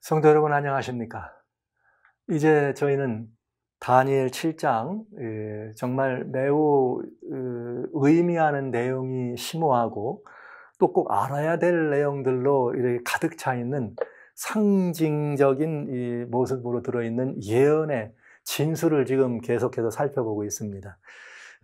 성도 여러분 안녕하십니까? 이제 저희는 다니엘 7장 예, 정말 매우 어, 의미하는 내용이 심오하고 또 꼭 알아야 될 내용들로 이렇게 가득 차 있는 상징적인 모습으로 들어있는 예언의 진술을 지금 계속해서 살펴보고 있습니다.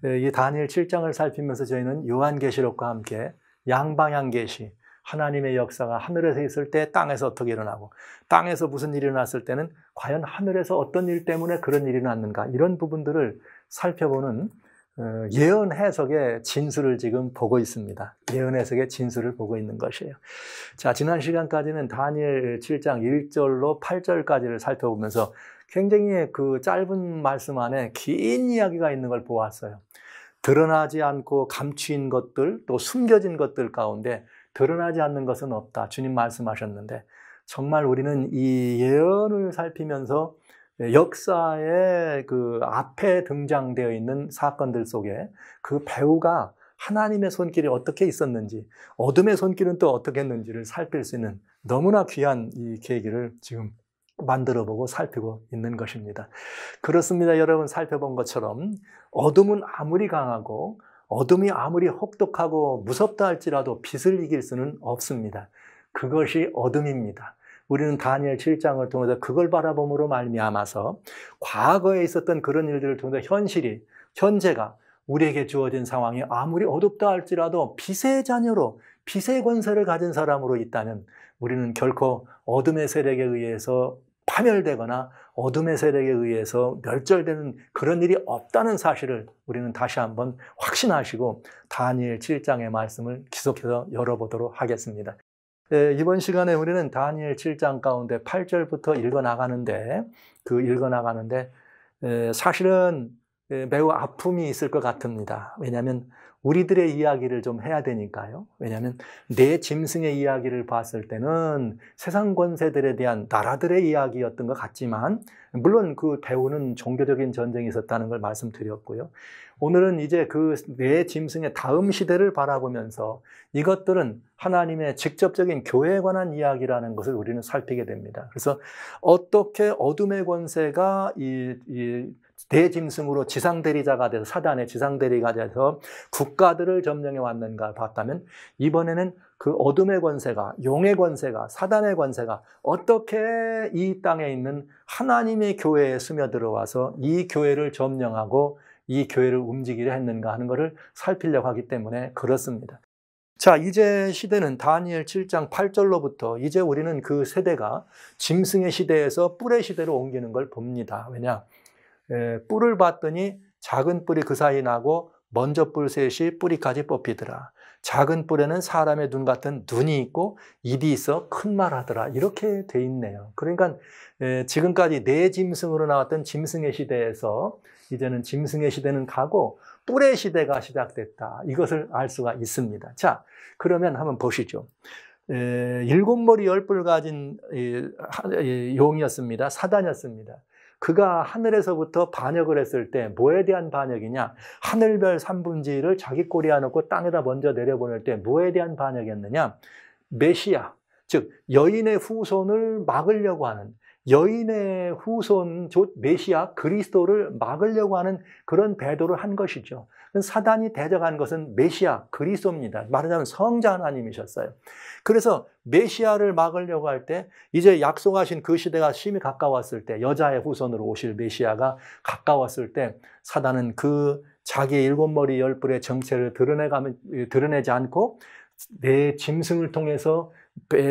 예, 이 다니엘 7장을 살피면서 저희는 요한계시록과 함께 양방향 계시 하나님의 역사가 하늘에서 있을 때 땅에서 어떻게 일어나고 땅에서 무슨 일이 일어났을 때는 과연 하늘에서 어떤 일 때문에 그런 일이 났는가 이런 부분들을 살펴보는 어, 예언 해석의 진술을 지금 보고 있습니다. 예언 해석의 진술을 보고 있는 것이에요. 자, 지난 시간까지는 다니엘 7장 1절로 8절까지를 살펴보면서 굉장히 그 짧은 말씀 안에 긴 이야기가 있는 걸 보았어요. 드러나지 않고 감추인 것들 또 숨겨진 것들 가운데 드러나지 않는 것은 없다. 주님 말씀하셨는데 정말 우리는 이 예언을 살피면서 역사의 그 앞에 등장되어 있는 사건들 속에 그 배우가 하나님의 손길이 어떻게 있었는지, 어둠의 손길은 또 어떻게 했는지를 살필 수 있는 너무나 귀한 이 계기를 지금 만들어 보고 살피고 있는 것입니다. 그렇습니다. 여러분 살펴본 것처럼 어둠은 아무리 강하고 어둠이 아무리 혹독하고 무섭다 할지라도 빛을 이길 수는 없습니다. 그것이 어둠입니다. 우리는 다니엘 7장을 통해서 그걸 바라봄으로 말미암아서 과거에 있었던 그런 일들을 통해서 현실이 현재가 우리에게 주어진 상황이 아무리 어둡다 할지라도 빛의 자녀로 빛의 권세를 가진 사람으로 있다면 우리는 결코 어둠의 세력에 의해서 파멸되거나 어둠의 세력에 의해서 멸절되는 그런 일이 없다는 사실을 우리는 다시 한번 확신하시고 다니엘 7장의 말씀을 계속해서 열어보도록 하겠습니다. 예, 이번 시간에 우리는 다니엘 7장 가운데 8절부터 읽어 나가는데 그 읽어 나가는데 예, 사실은 예, 매우 아픔이 있을 것 같습니다. 왜냐하면 우리들의 이야기를 좀 해야 되니까요. 왜냐하면 내 짐승의 이야기를 봤을 때는 세상 권세들에 대한 나라들의 이야기였던 것 같지만 물론 그배우는 종교적인 전쟁이 있었다는 걸 말씀드렸고요. 오늘은 이제 그 내 짐승의 다음 시대를 바라보면서 이것들은 하나님의 직접적인 교회에 관한 이야기라는 것을 우리는 살피게 됩니다. 그래서 어떻게 어둠의 권세가 이, 이 대짐승으로 지상대리자가 돼서 사단의 지상대리가 돼서 국가들을 점령해 왔는가 봤다면 이번에는 그 어둠의 권세가 용의 권세가 사단의 권세가 어떻게 이 땅에 있는 하나님의 교회에 스며들어와서 이 교회를 점령하고 이 교회를 움직이려 했는가 하는 것을 살피려고 하기 때문에 그렇습니다. 자, 이제 시대는 다니엘 7장 8절로부터 이제 우리는 그 세대가 짐승의 시대에서 뿔의 시대로 옮기는 걸 봅니다. 왜냐? 예, 뿔을 봤더니 작은 뿔이 그 사이 나고 먼저 뿔 셋이 뿌리까지 뽑히더라. 작은 뿔에는 사람의 눈 같은 눈이 있고 입이 있어 큰 말하더라. 이렇게 돼 있네요. 그러니까 예, 지금까지 내 네 짐승으로 나왔던 짐승의 시대에서 이제는 짐승의 시대는 가고 뿔의 시대가 시작됐다. 이것을 알 수가 있습니다. 자, 그러면 한번 보시죠. 예, 일곱 머리 열 뿔 가진 용이었습니다. 사단이었습니다. 그가 하늘에서부터 반역을 했을 때 뭐에 대한 반역이냐? 하늘별 3분지 1을 자기 꼬리 안놓고 땅에다 먼저 내려보낼 때 뭐에 대한 반역이었느냐? 메시아, 즉 여인의 후손을 막으려고 하는 여인의 후손, 메시아 그리스도를 막으려고 하는 그런 배도를 한 것이죠. 그 사단이 대적한 것은 메시아, 그리스도입니다. 말하자면 성자 하나님이셨어요. 그래서 메시아를 막으려고 할 때 이제 약속하신 그 시대가 심히 가까웠을 때 여자의 후손으로 오실 메시아가 가까웠을 때 사단은 그 자기의 일곱 머리 열 뿔의 정체를 드러내지 않고 내 짐승을 통해서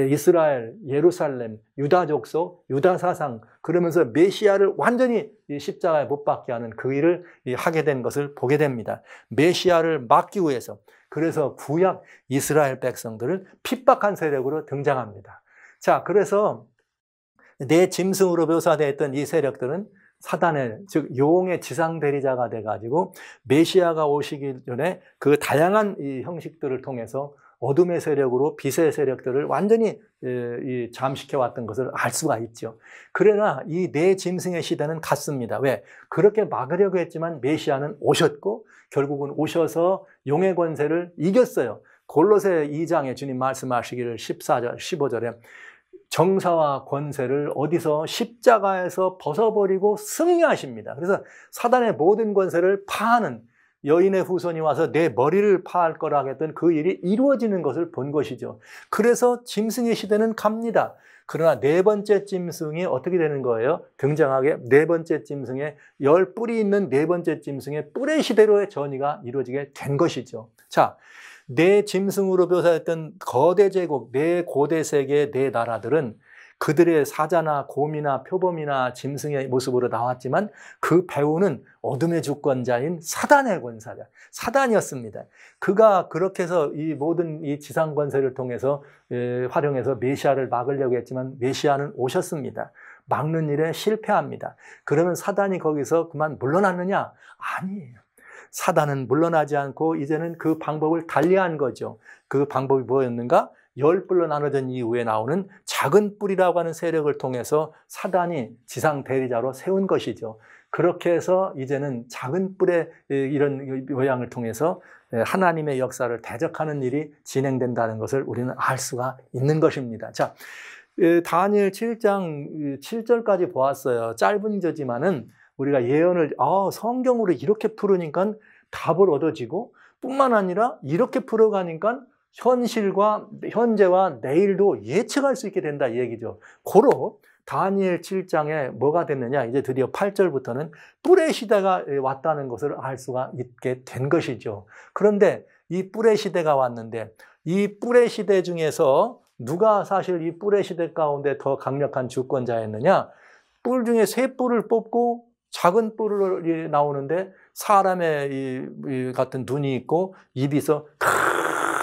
이스라엘, 예루살렘, 유다 족속, 유다 사상 그러면서 메시아를 완전히 십자가에 못 박게 하는 그 일을 하게 된 것을 보게 됩니다. 메시아를 막기 위해서 그래서 구약 이스라엘 백성들을 핍박한 세력으로 등장합니다. 자, 그래서 내 짐승으로 묘사되었던 이 세력들은 사단의 즉 용의 지상 대리자가 돼 가지고 메시아가 오시기 전에 그 다양한 형식들을 통해서 어둠의 세력으로 빛의 세력들을 완전히 잠식해 왔던 것을 알 수가 있죠. 그러나 이 네 짐승의 시대는 갔습니다. 왜? 그렇게 막으려고 했지만 메시아는 오셨고 결국은 오셔서 용의 권세를 이겼어요. 골로새 2장에 주님 말씀하시기를 14절, 15절에 정사와 권세를 어디서 십자가에서 벗어버리고 승리하십니다. 그래서 사단의 모든 권세를 파하는 여인의 후손이 와서 내 머리를 파할 거라 했던 그 일이 이루어지는 것을 본 것이죠. 그래서 짐승의 시대는 갑니다. 그러나 네 번째 짐승이 어떻게 되는 거예요? 등장하게 네 번째 짐승의 열 뿔이 있는 네 번째 짐승의 뿔의 시대로의 전이가 이루어지게 된 것이죠. 자, 네 짐승으로 묘사했던 거대 제국, 네 고대 세계의 네 나라들은 그들의 사자나 곰이나 표범이나 짐승의 모습으로 나왔지만 그 배우는 어둠의 주권자인 사단의 권사자, 사단이었습니다. 그가 그렇게 해서 이 모든 이 지상 권세를 통해서 예, 활용해서 메시아를 막으려고 했지만 메시아는 오셨습니다. 막는 일에 실패합니다. 그러면 사단이 거기서 그만 물러났느냐? 아니에요. 사단은 물러나지 않고 이제는 그 방법을 달리한 거죠. 그 방법이 뭐였는가? 열 뿔로 나눠진 이후에 나오는 작은 뿔이라고 하는 세력을 통해서 사단이 지상 대리자로 세운 것이죠. 그렇게 해서 이제는 작은 뿔의 이런 모양을 통해서 하나님의 역사를 대적하는 일이 진행된다는 것을 우리는 알 수가 있는 것입니다. 자, 다니엘 7장 7절까지 보았어요. 짧은 저지만은 우리가 예언을 아, 성경으로 이렇게 풀으니까 답을 얻어지고 뿐만 아니라 이렇게 풀어가니까 현실과 현재와 내일도 예측할 수 있게 된다 이 얘기죠. 고로 다니엘 7장에 뭐가 됐느냐? 이제 드디어 8절부터는 뿔의 시대가 예, 왔다는 것을 알 수가 있게 된 것이죠. 그런데 이 뿔의 시대가 왔는데 이 뿔의 시대 중에서 누가 사실 이 뿔의 시대 가운데 더 강력한 주권자였느냐? 뿔 중에 세 뿔을 뽑고 작은 뿔이 나오는데 사람의 이, 이 같은 눈이 있고 입이 서크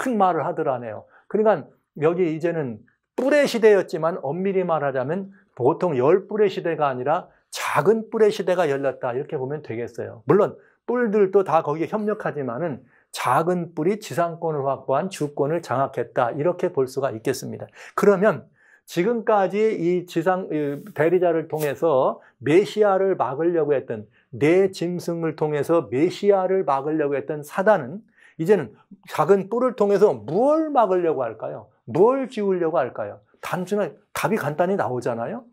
큰 말을 하더라네요. 그러니까 여기 이제는 뿔의 시대였지만 엄밀히 말하자면 보통 열 뿔의 시대가 아니라 작은 뿔의 시대가 열렸다 이렇게 보면 되겠어요. 물론 뿔들도 다 거기에 협력하지만은 작은 뿔이 지상권을 확보한 주권을 장악했다 이렇게 볼 수가 있겠습니다. 그러면 지금까지 이 지상 대리자를 통해서 메시아를 막으려고 했던 내 짐승을 통해서 메시아를 막으려고 했던 사단은 이제는 작은 뿔을 통해서 무엇을 막으려고 할까요? 무엇을 지우려고 할까요? 단순한 답이 간단히 나오잖아요.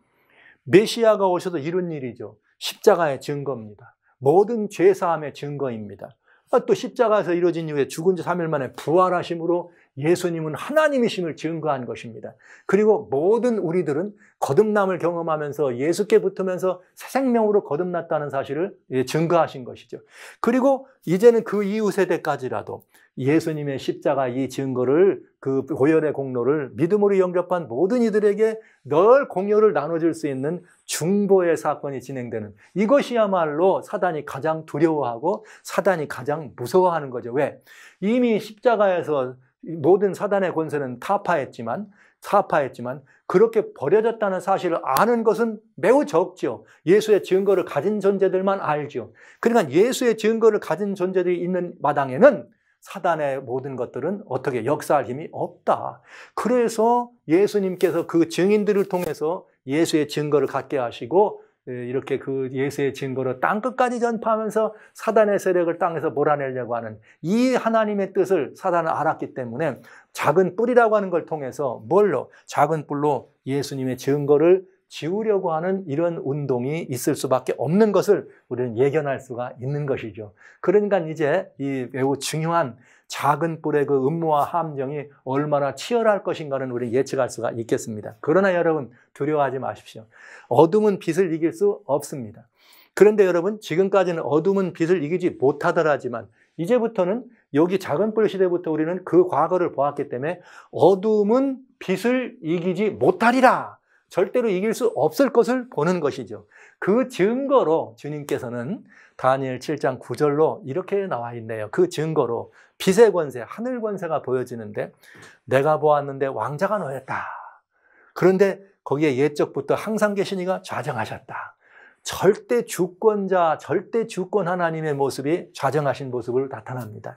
메시아가 오셔서 이런 일이죠. 십자가의 증거입니다. 모든 죄사함의 증거입니다. 아, 또 십자가에서 이루어진 이후에 죽은 지 3일 만에 부활하심으로 예수님은 하나님이심을 증거한 것입니다. 그리고 모든 우리들은 거듭남을 경험하면서 예수께 붙으면서 새 생명으로 거듭났다는 사실을 예, 증거하신 것이죠. 그리고 이제는 그 이후 세대까지라도 예수님의 십자가 이 증거를 그 고열의 공로를 믿음으로 영접한 모든 이들에게 널 공유를 나눠줄 수 있는 중보의 사건이 진행되는 이것이야말로 사단이 가장 두려워하고 사단이 가장 무서워하는 거죠. 왜? 이미 십자가에서 모든 사단의 권세는 타파했지만 타파했지만 그렇게 버려졌다는 사실을 아는 것은 매우 적죠. 예수의 증거를 가진 존재들만 알죠. 그러니까 예수의 증거를 가진 존재들이 있는 마당에는 사단의 모든 것들은 어떻게 역사할 힘이 없다. 그래서 예수님께서 그 증인들을 통해서 예수의 증거를 갖게 하시고 예, 이렇게 그 예수의 증거로 땅 끝까지 전파하면서 사단의 세력을 땅에서 몰아내려고 하는 이 하나님의 뜻을 사단은 알았기 때문에 작은 뿔이라고 하는 걸 통해서 뭘로 작은 뿔로 예수님의 증거를 지우려고 하는 이런 운동이 있을 수밖에 없는 것을 우리는 예견할 수가 있는 것이죠. 그러니까 이제 이 매우 중요한 작은 뿔의 그 음모와 함정이 얼마나 치열할 것인가는 우리 예측할 수가 있겠습니다. 그러나 여러분 두려워하지 마십시오. 어둠은 빛을 이길 수 없습니다. 그런데 여러분 지금까지는 어둠은 빛을 이기지 못하더라지만 이제부터는 여기 작은 뿔 시대부터 우리는 그 과거를 보았기 때문에 어둠은 빛을 이기지 못하리라 절대로 이길 수 없을 것을 보는 것이죠. 그 증거로 주님께서는 다니엘 7장 9절로 이렇게 나와 있네요. 그 증거로 빛의 권세, 하늘 권세가 보여지는데 내가 보았는데 왕자가 너였다. 그런데 거기에 예적부터 항상 계신 이가 좌정하셨다. 절대 주권자, 절대 주권 하나님의 모습이 좌정하신 모습을 나타납니다.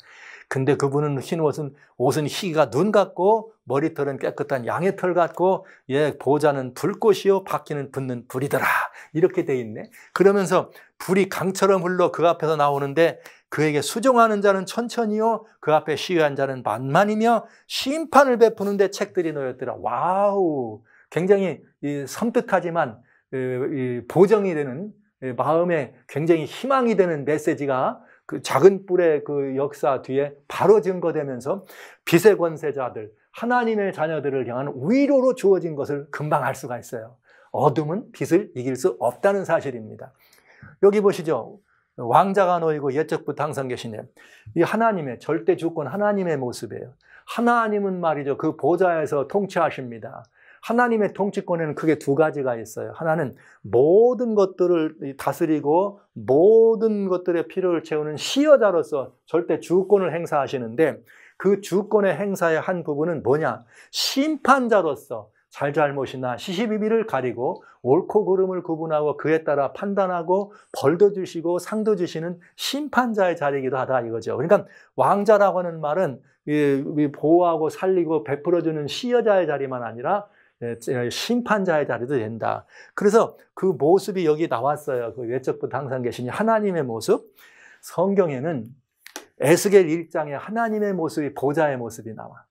근데 그분은 흰 옷은 옷은 희가 눈 같고 머리털은 깨끗한 양의 털 같고 예 보자는 불꽃이요 바퀴는 붙는 불이더라 이렇게 돼 있네. 그러면서 불이 강처럼 흘러 그 앞에서 나오는데 그에게 수종하는 자는 천천히요 그 앞에 시위한 자는 만만이며 심판을 베푸는데 책들이 놓였더라. 와우 굉장히 이, 섬뜩하지만 그, 이, 보정이 되는 마음에 굉장히 희망이 되는 메시지가 그 작은 뿔의 그 역사 뒤에 바로 증거되면서 빛의 권세자들, 하나님의 자녀들을 향한 위로로 주어진 것을 금방 알 수가 있어요. 어둠은 빛을 이길 수 없다는 사실입니다. 여기 보시죠. 왕자가 놓이고 옛적부터 항상 계시네. 이 하나님의 절대 주권 하나님의 모습이에요. 하나님은 말이죠. 그 보좌에서 통치하십니다. 하나님의 통치권에는 크게 두 가지가 있어요. 하나는 모든 것들을 다스리고 모든 것들의 필요를 채우는 시여자로서 절대 주권을 행사하시는데 그 주권의 행사의 한 부분은 뭐냐? 심판자로서 잘잘못이나 시시비비를 가리고 옳고 그름을 구분하고 그에 따라 판단하고 벌도 주시고 상도 주시는 심판자의 자리이기도 하다 이거죠. 그러니까 왕자라고 하는 말은 보호하고 살리고 베풀어주는 시여자의 자리만 아니라 예, 아, 심판자의 자리도 된다. 그래서 그 모습이 여기 나왔어요. 그 외적부터 상계시 하나님의 모습. 성경에는 에스겔 1장에 하나님의 모습이 보좌의 모습이 나와.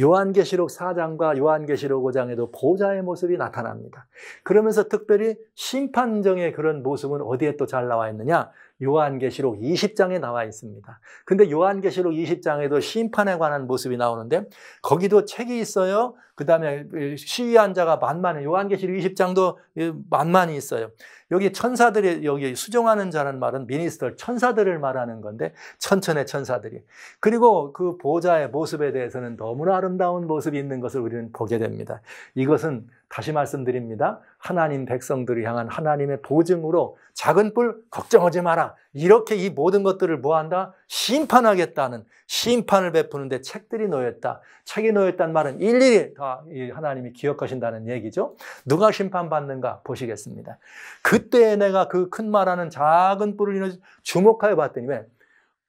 요한계시록 4장과 요한계시록 5장에도 보좌의 모습이 나타납니다. 그러면서 특별히 심판정의 그런 모습은 어디에 또 잘 나와 있느냐? 요한계시록 20장에 나와 있습니다. 근데 요한계시록 20장에도 심판에 관한 모습이 나오는데 거기도 책이 있어요. 그 다음에 시위한 자가 만만해. 요한계시록 20장도 만만히 있어요. 여기 천사들이 여기 수종하는 자는 말은 미니스터 천사들을 말하는 건데 천천의 천사들이 그리고 그 보좌의 모습에 대해서는 너무나 아름다운 모습이 있는 것을 우리는 보게 됩니다. 이것은 다시 말씀드립니다. 하나님 백성들을 향한 하나님의 보증으로 작은 뿔 걱정하지 마라. 이렇게 이 모든 것들을 뭐한다? 심판하겠다는 심판을 베푸는데 책들이 놓였다. 책이 놓였단 말은 일일이 다 하나님이 기억하신다는 얘기죠. 누가 심판받는가 보시겠습니다. 그때 내가 그 큰 말하는 작은 뿔을 주목하여 봤더니 왜?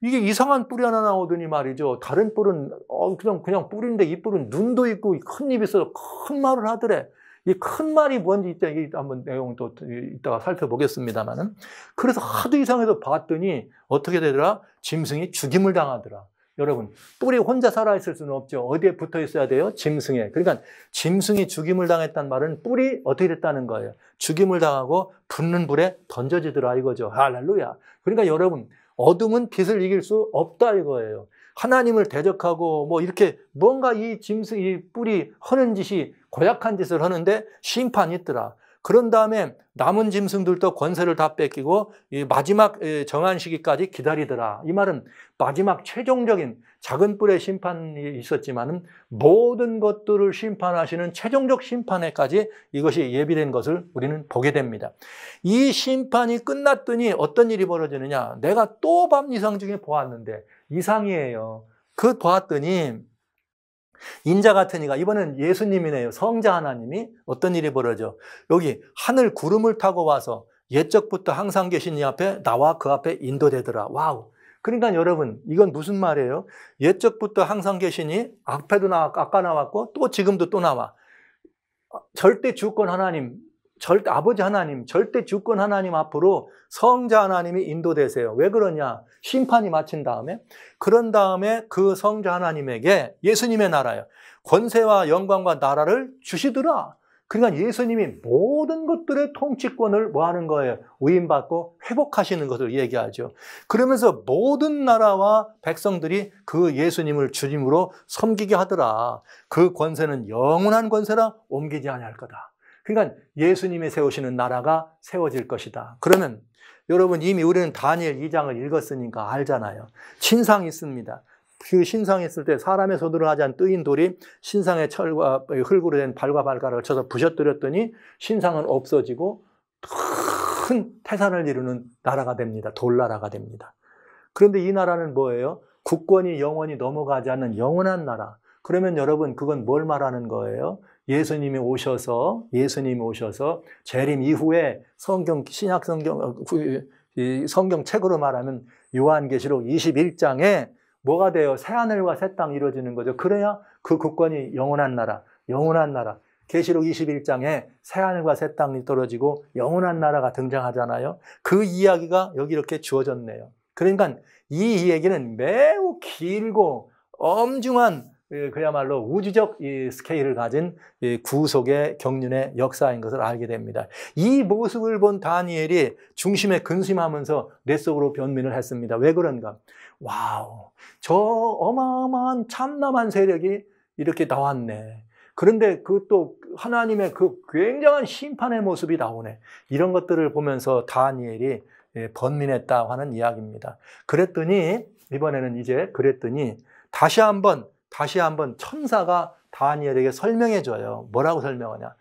이게 이상한 뿔이 하나 나오더니 말이죠. 다른 뿔은 어, 그냥 그냥 뿔인데 이 뿔은 눈도 있고 큰입 있어서 큰 말을 하더래. 이큰 말이 뭔지 이때 한번 내용도 이따가 살펴보겠습니다만은 그래서 하도 이상해서 봤더니 어떻게 되더라? 짐승이 죽임을 당하더라. 여러분 뿔이 혼자 살아 있을 수는 없죠. 어디에 붙어 있어야 돼요? 짐승에. 그러니까 짐승이 죽임을 당했단 말은 뿔이 어떻게 됐다는 거예요? 죽임을 당하고 붙는 불에 던져지더라 이거죠. 할렐루야. 그러니까 여러분 어둠은 빛을 이길 수 없다 이거예요. 하나님을 대적하고 뭐 이렇게 뭔가 이 짐승 이 뿔이 허는 짓이 고약한 짓을 하는데 심판이 있더라. 그런 다음에 남은 짐승들도 권세를 다 뺏기고 마지막 정한 시기까지 기다리더라. 이 말은 마지막 최종적인 작은 뿔의 심판이 있었지만 모든 것들을 심판하시는 최종적 심판에까지 이것이 예비된 것을 우리는 보게 됩니다. 이 심판이 끝났더니 어떤 일이 벌어지느냐. 내가 또 밤 이상 중에 보았는데 이상이에요. 그 보았더니 인자 같으니까 이번엔 예수님이네요. 성자 하나님이 어떤 일이 벌어져? 여기 하늘 구름을 타고 와서 옛적부터 항상 계신 이 앞에 나와 그 앞에 인도되더라. 와우. 그러니까 여러분 이건 무슨 말이에요? 옛적부터 항상 계시니 앞에도 나 아까 나왔고 또 지금도 또 나와. 절대 주권 하나님 절대 아버지 하나님, 절대 주권 하나님 앞으로 성자 하나님이 인도되세요. 왜 그러냐? 심판이 마친 다음에 그런 다음에 그 성자 하나님에게 예수님의 나라요. 권세와 영광과 나라를 주시더라. 그러니까 예수님이 모든 것들의 통치권을 뭐 하는 거예요? 위임받고 회복하시는 것을 얘기하죠. 그러면서 모든 나라와 백성들이 그 예수님을 주님으로 섬기게 하더라. 그 권세는 영원한 권세라 옮기지 아니할 거다. 그러니까 예수님이 세우시는 나라가 세워질 것이다. 그러면 여러분 이미 우리는 다니엘 2장을 읽었으니까 알잖아요. 신상이 있습니다. 그 신상이 있을 때 사람의 손으로 하지 않은 뜨인 돌이 신상의 철과 흙으로 된 발과 발가락을 쳐서 부셔뜨렸더니 신상은 없어지고 큰 태산을 이루는 나라가 됩니다. 돌나라가 됩니다. 그런데 이 나라는 뭐예요? 국권이 영원히 넘어가지 않는 영원한 나라. 그러면 여러분 그건 뭘 말하는 거예요? 예수님이 오셔서 예수님이 오셔서 재림 이후에 성경 신약 성경 어, 그, 성경 책으로 말하면 요한계시록 21장에 뭐가 돼요? 새 하늘과 새땅 이루어지는 거죠. 그래야 그 국권이 영원한 나라, 영원한 나라. 계시록 21장에 새 하늘과 새 땅이 떨어지고 영원한 나라가 등장하잖아요. 그 이야기가 여기 이렇게 주어졌네요. 그러니까 이얘기는 매우 길고 엄중한 예, 그야말로 우주적 스케일을 가진 구속의 경륜의 역사인 것을 알게 됩니다. 이 모습을 본 다니엘이 중심에 근심하면서 뇌 속으로 변민을 했습니다. 왜 그런가? 와우, 저 어마어마한 참남한 세력이 이렇게 나왔네. 그런데 그 또 하나님의 그 굉장한 심판의 모습이 나오네. 이런 것들을 보면서 다니엘이 예, 번민했다 하는 이야기입니다. 그랬더니 이번에는 이제 그랬더니 다시 한번 다시 한번 천사가 다니엘에게 설명해 줘요. 뭐라고 설명하냐?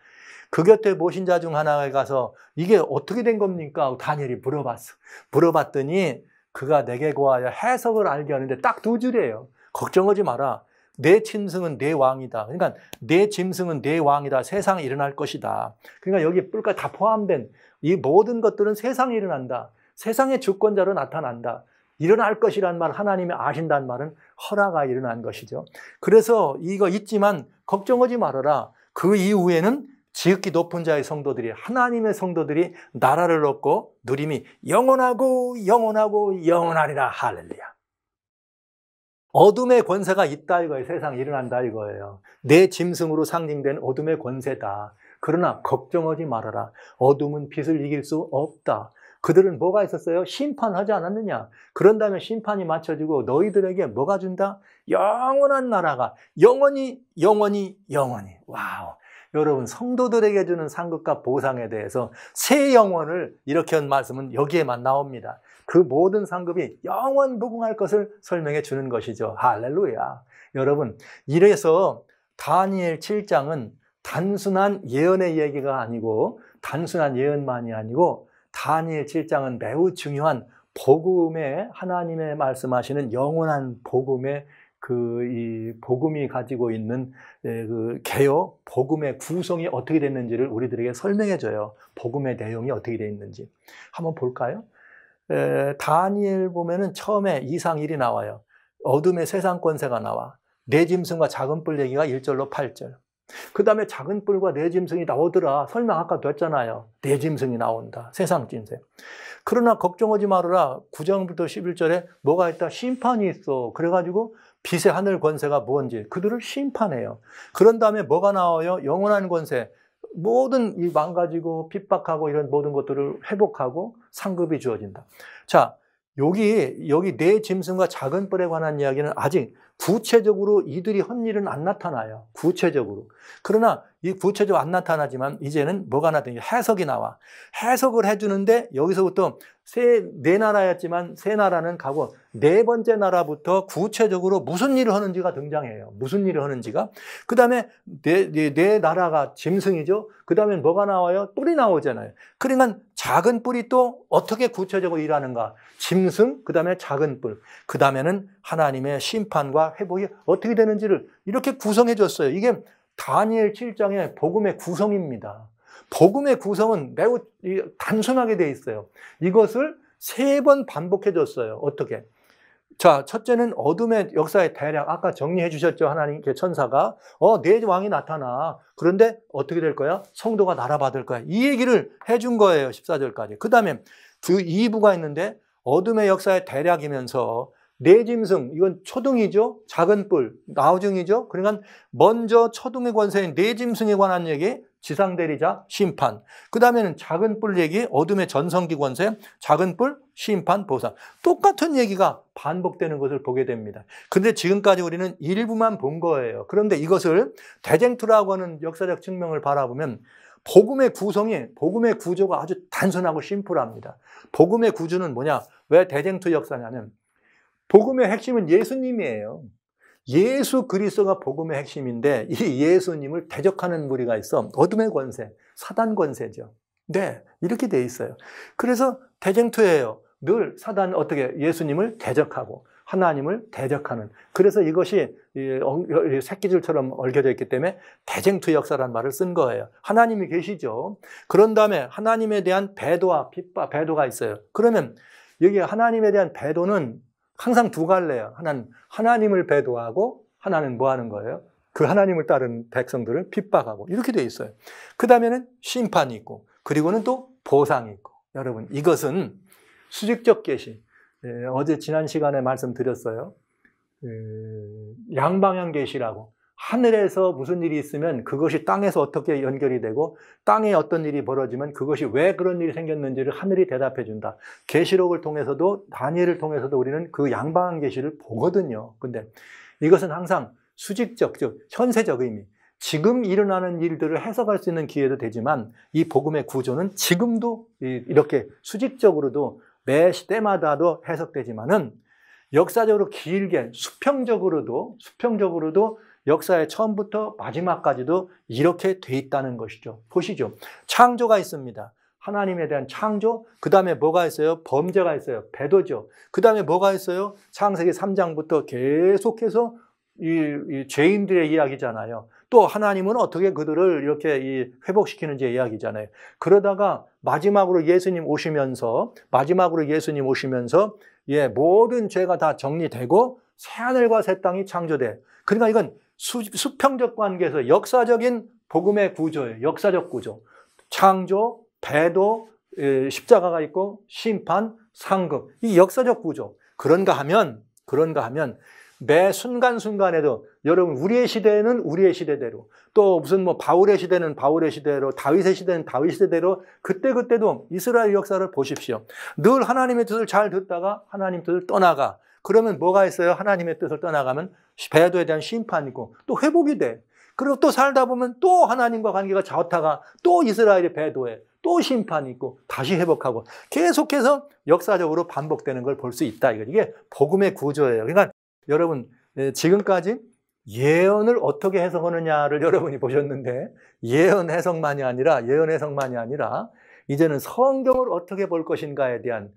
그 곁에 모신 자 중 하나가 가서 이게 어떻게 된 겁니까? 다니엘이 물어봤어. 물어봤더니 그가 내게 고하여 해석을 알게 하는데 딱 두 줄이에요. 걱정하지 마라. 내 짐승은 내 왕이다. 그러니까 내 짐승은 내 왕이다. 세상 일어날 것이다. 그러니까 여기 뿔까지 다 포함된 이 모든 것들은 세상에 일어난다. 세상의 주권자로 나타난다. 일어날 것이란 말, 하나님이 아신다는 말은 허라가 일어난 것이죠. 그래서 이거 있지만 걱정하지 말아라. 그 이후에는 지극히 높은 자의 성도들이 하나님의 성도들이 나라를 얻고 누림이 영원하고 영원하고 영원하리라 할렐루야. 어둠의 권세가 있다 이거예요. 세상 일어난다 이거예요. 내 짐승으로 상징된 어둠의 권세다. 그러나 걱정하지 말아라. 어둠은 빛을 이길 수 없다. 그들은 뭐가 있었어요? 심판하지 않았느냐? 그런다면 심판이 맞춰지고 너희들에게 뭐가 준다? 영원한 나라가 영원히 영원히 영원히 와우 여러분 성도들에게 주는 상급과 보상에 대해서 새 영혼을 이렇게 한 말씀은 여기에만 나옵니다. 그 모든 상급이 영원 무궁할 것을 설명해 주는 것이죠. 할렐루야. 여러분 이래서 다니엘 7장은 단순한 예언의 얘기가 아니고 단순한 예언만이 아니고 다니엘 7장은 매우 중요한 복음의 하나님의 말씀하시는 영원한 복음의 그 이 복음이 가지고 있는 예, 그 개요 복음의 구성이 어떻게 됐는지를 우리들에게 설명해 줘요. 복음의 내용이 어떻게 되어 있는지 한번 볼까요? 에, 다니엘 보면은 처음에 이상 1이 나와요. 어둠의 세상 권세가 나와. 내 짐승과 작은 뿔 얘기가 1절로 8절. 그 다음에 작은 뿔과 내 짐승이 나오더라. 설명 아까 됐잖아요. 내 짐승이 나온다. 세상 짐승. 그러나 걱정하지 말아라. 9장부터 11절에 뭐가 있다? 심판이 있어. 그래가지고 빛의 하늘 권세가 뭔지 그들을 심판해요. 그런 다음에 뭐가 나와요? 영원한 권세. 모든 이 망가지고 핍박하고 이런 모든 것들을 회복하고 상급이 주어진다. 자, 여기 여기 내 짐승과 작은 뿔에 관한 이야기는 아직 구체적으로 이들이 한 일은 안 나타나요. 구체적으로. 그러나 이 구체적으로 안 나타나지만 이제는 뭐가 나타나냐 해석이 나와 해석을 해주는데 여기서부터 세네 나라였지만 세 나라는 가고 네 번째 나라부터 구체적으로 무슨 일을 하는지가 등장해요 무슨 일을 하는지가 그 다음에 네, 네, 네, 나라가 짐승이죠 그 다음에 뭐가 나와요 뿔이 나오잖아요 그러니까 작은 뿔이 또 어떻게 구체적으로 일하는가 짐승 그 다음에 작은 뿔그 다음에는 하나님의 심판과 회복이 어떻게 되는지를 이렇게 구성해 줬어요 이게 다니엘 7장의 복음의 구성입니다. 복음의 구성은 매우 단순하게 되어 있어요. 이것을 세 번 반복해 줬어요. 어떻게? 자, 첫째는 어둠의 역사의 대략 아까 정리해 주셨죠. 하나님께 천사가 어, 내 네 왕이 나타나. 그런데 어떻게 될 거야? 성도가 날아받을 거야. 이 얘기를 해준 거예요. 14절까지. 그다음에 그 2부가 있는데 어둠의 역사의 대략이면서 내짐승, 이건 초등이죠? 작은 뿔, 나우증이죠? 그러니까 먼저 초등의 권세인 내짐승에 관한 얘기, 지상대리자, 심판. 그 다음에는 작은 뿔 얘기, 어둠의 전성기 권세, 작은 뿔, 심판, 보상. 똑같은 얘기가 반복되는 것을 보게 됩니다. 근데 지금까지 우리는 일부만 본 거예요. 그런데 이것을 대쟁투라고 하는 역사적 증명을 바라보면 복음의 구성이, 복음의 구조가 아주 단순하고 심플합니다. 복음의 구조는 뭐냐? 왜 대쟁투 역사냐면 복음의 핵심은 예수님이에요. 예수 그리스도가 복음의 핵심인데 이 예수님을 대적하는 무리가 있어. 어둠의 권세, 사단 권세죠. 네, 이렇게 돼 있어요. 그래서 대쟁투예요. 늘 사단 어떻게 예수님을 대적하고 하나님을 대적하는. 그래서 이것이 새끼줄처럼 얽혀져 있기 때문에 대쟁투 역사라 말을 쓴 거예요. 하나님이 계시죠. 그런 다음에 하나님에 대한 배도와 핍박, 배도가 있어요. 그러면 여기 하나님에 대한 배도는 항상 두 갈래야. 하나는 하나님을 배도하고 하나는 뭐 하는 거예요? 그 하나님을 따르 백성들을 핍박하고 이렇게 돼 있어요. 그 다음에는 심판이 있고 그리고는 또 보상이 있고 여러분 이것은 수직적 계시 예, 어제 지난 시간에 말씀드렸어요. 예, 양방향 계시라고 하늘에서 무슨 일이 있으면 그것이 땅에서 어떻게 연결이 되고 땅에 어떤 일이 벌어지면 그것이 왜 그런 일이 생겼는지를 하늘이 대답해 준다. 계시록을 통해서도 다니엘을 통해서도 우리는 그 양방한 계시를 보거든요. 근데 이것은 항상 수직적 즉 현세적 의미 지금 일어나는 일들을 해석할 수 있는 기회도 되지만 이 복음의 구조는 지금도 이렇게 수직적으로도 매 시대마다도 해석되지만은 역사적으로 길게 수평적으로도 수평적으로도 역사의 처음부터 마지막까지도 이렇게 돼 있다는 것이죠. 보시죠. 창조가 있습니다. 하나님에 대한 창조, 그 다음에 뭐가 있어요? 범죄가 있어요. 배도죠. 그 다음에 뭐가 있어요? 창세기 3장부터 계속해서 이, 이, 죄인들의 이야기잖아요. 또 하나님은 어떻게 그들을 이렇게 이 회복시키는지 이야기잖아요. 그러다가 마지막으로 예수님 오시면서, 마지막으로 예수님 오시면서, 예, 모든 죄가 다 정리되고, 새하늘과 새 땅이 창조돼. 그러니까 이건 수, 수평적 관계에서 역사적인 복음의 구조예요. 역사적 구조. 창조, 배도, 십자가가 있고 심판, 상급. 이 역사적 구조. 그런가 하면 그런가 하면 매 순간순간에도 여러분 우리의 시대는 에 우리의 시대대로 또 무슨 뭐 바울의 시대는 바울의 시대로 다윗의 시대는 다윗 의 시대대로 그때그때도 이스라엘 역사를 보십시오. 늘 하나님의 뜻을 잘 듣다가 하나님 뜻을 떠나가 그러면 뭐가 있어요? 하나님의 뜻을 떠나가면 배도에 대한 심판이고 또 회복이 돼. 그리고 또 살다 보면 또 하나님과 관계가 좌타가 또 이스라엘의 배도에 또 심판이 있고 다시 회복하고 계속해서 역사적으로 반복되는 걸 볼 수 있다. 이게 복음의 구조예요. 그러니까 여러분 예, 지금까지 예언을 어떻게 해석하느냐를 여러분이 보셨는데 예언 해석만이 아니라 예언 해석만이 아니라 이제는 성경을 어떻게 볼 것인가에 대한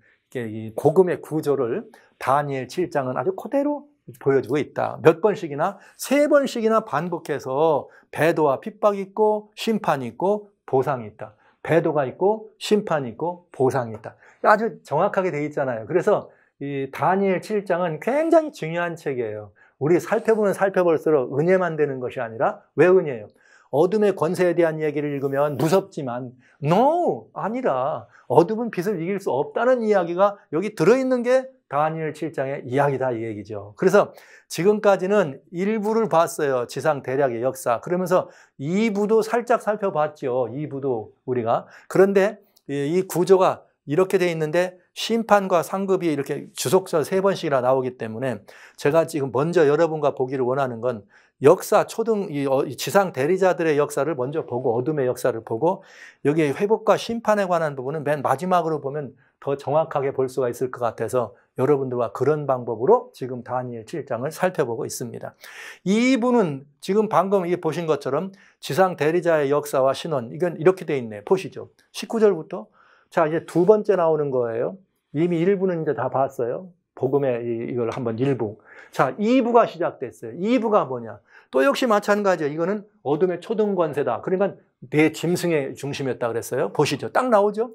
고금의 구조를 다니엘 7장은 아주 그대로 보여주고 있다. 몇 번씩이나 세 번씩이나 반복해서 배도와 핍박이 있고 심판이 있고 보상이 있다. 배도가 있고 심판이 있고 보상이 있다. 아주 정확하게 돼 있잖아요. 그래서 이 다니엘 7장은 굉장히 중요한 책이에요. 우리 살펴보면 살펴볼수록 은혜만 되는 것이 아니라 왜 은혜예요? 어둠의 권세에 대한 이야기를 읽으면 무섭지만 no 아니라 어둠은 빛을 이길 수 없다는 이야기가 여기 들어있는 게 다니엘 7장의 이야기다 이 얘기죠. 그래서 지금까지는 1부를 봤어요. 지상 대략의 역사. 그러면서 2부도 살짝 살펴봤죠. 2부도 우리가. 그런데 이 구조가 이렇게 돼 있는데 심판과 상급이 이렇게 주속절 세 번씩이나 나오기 때문에 제가 지금 먼저 여러분과 보기를 원하는 건 역사 초등 어, 이 지상 대리자들의 역사를 먼저 보고 어둠의 역사를 보고 여기에 회복과 심판에 관한 부분은 맨 마지막으로 보면 더 정확하게 볼 수가 있을 것 같아서 여러분들과 그런 방법으로 지금 다니엘 7장을 살펴보고 있습니다. 이분은 지금 방금 이 보신 것처럼 지상 대리자의 역사와 신원 이건 이렇게 돼 있네. 보시죠. 19절부터 자, 이제 두 번째 나오는 거예요. 이미 일부는 이제 다 봤어요. 복음의 이걸 한번 일부. 자, 2부가 시작됐어요. 2부가 뭐냐? 또 역시 마찬가지예요. 이거는 어둠의 초등권세다. 그러니까 내 짐승의 중심이었다 그랬어요. 보시죠. 딱 나오죠.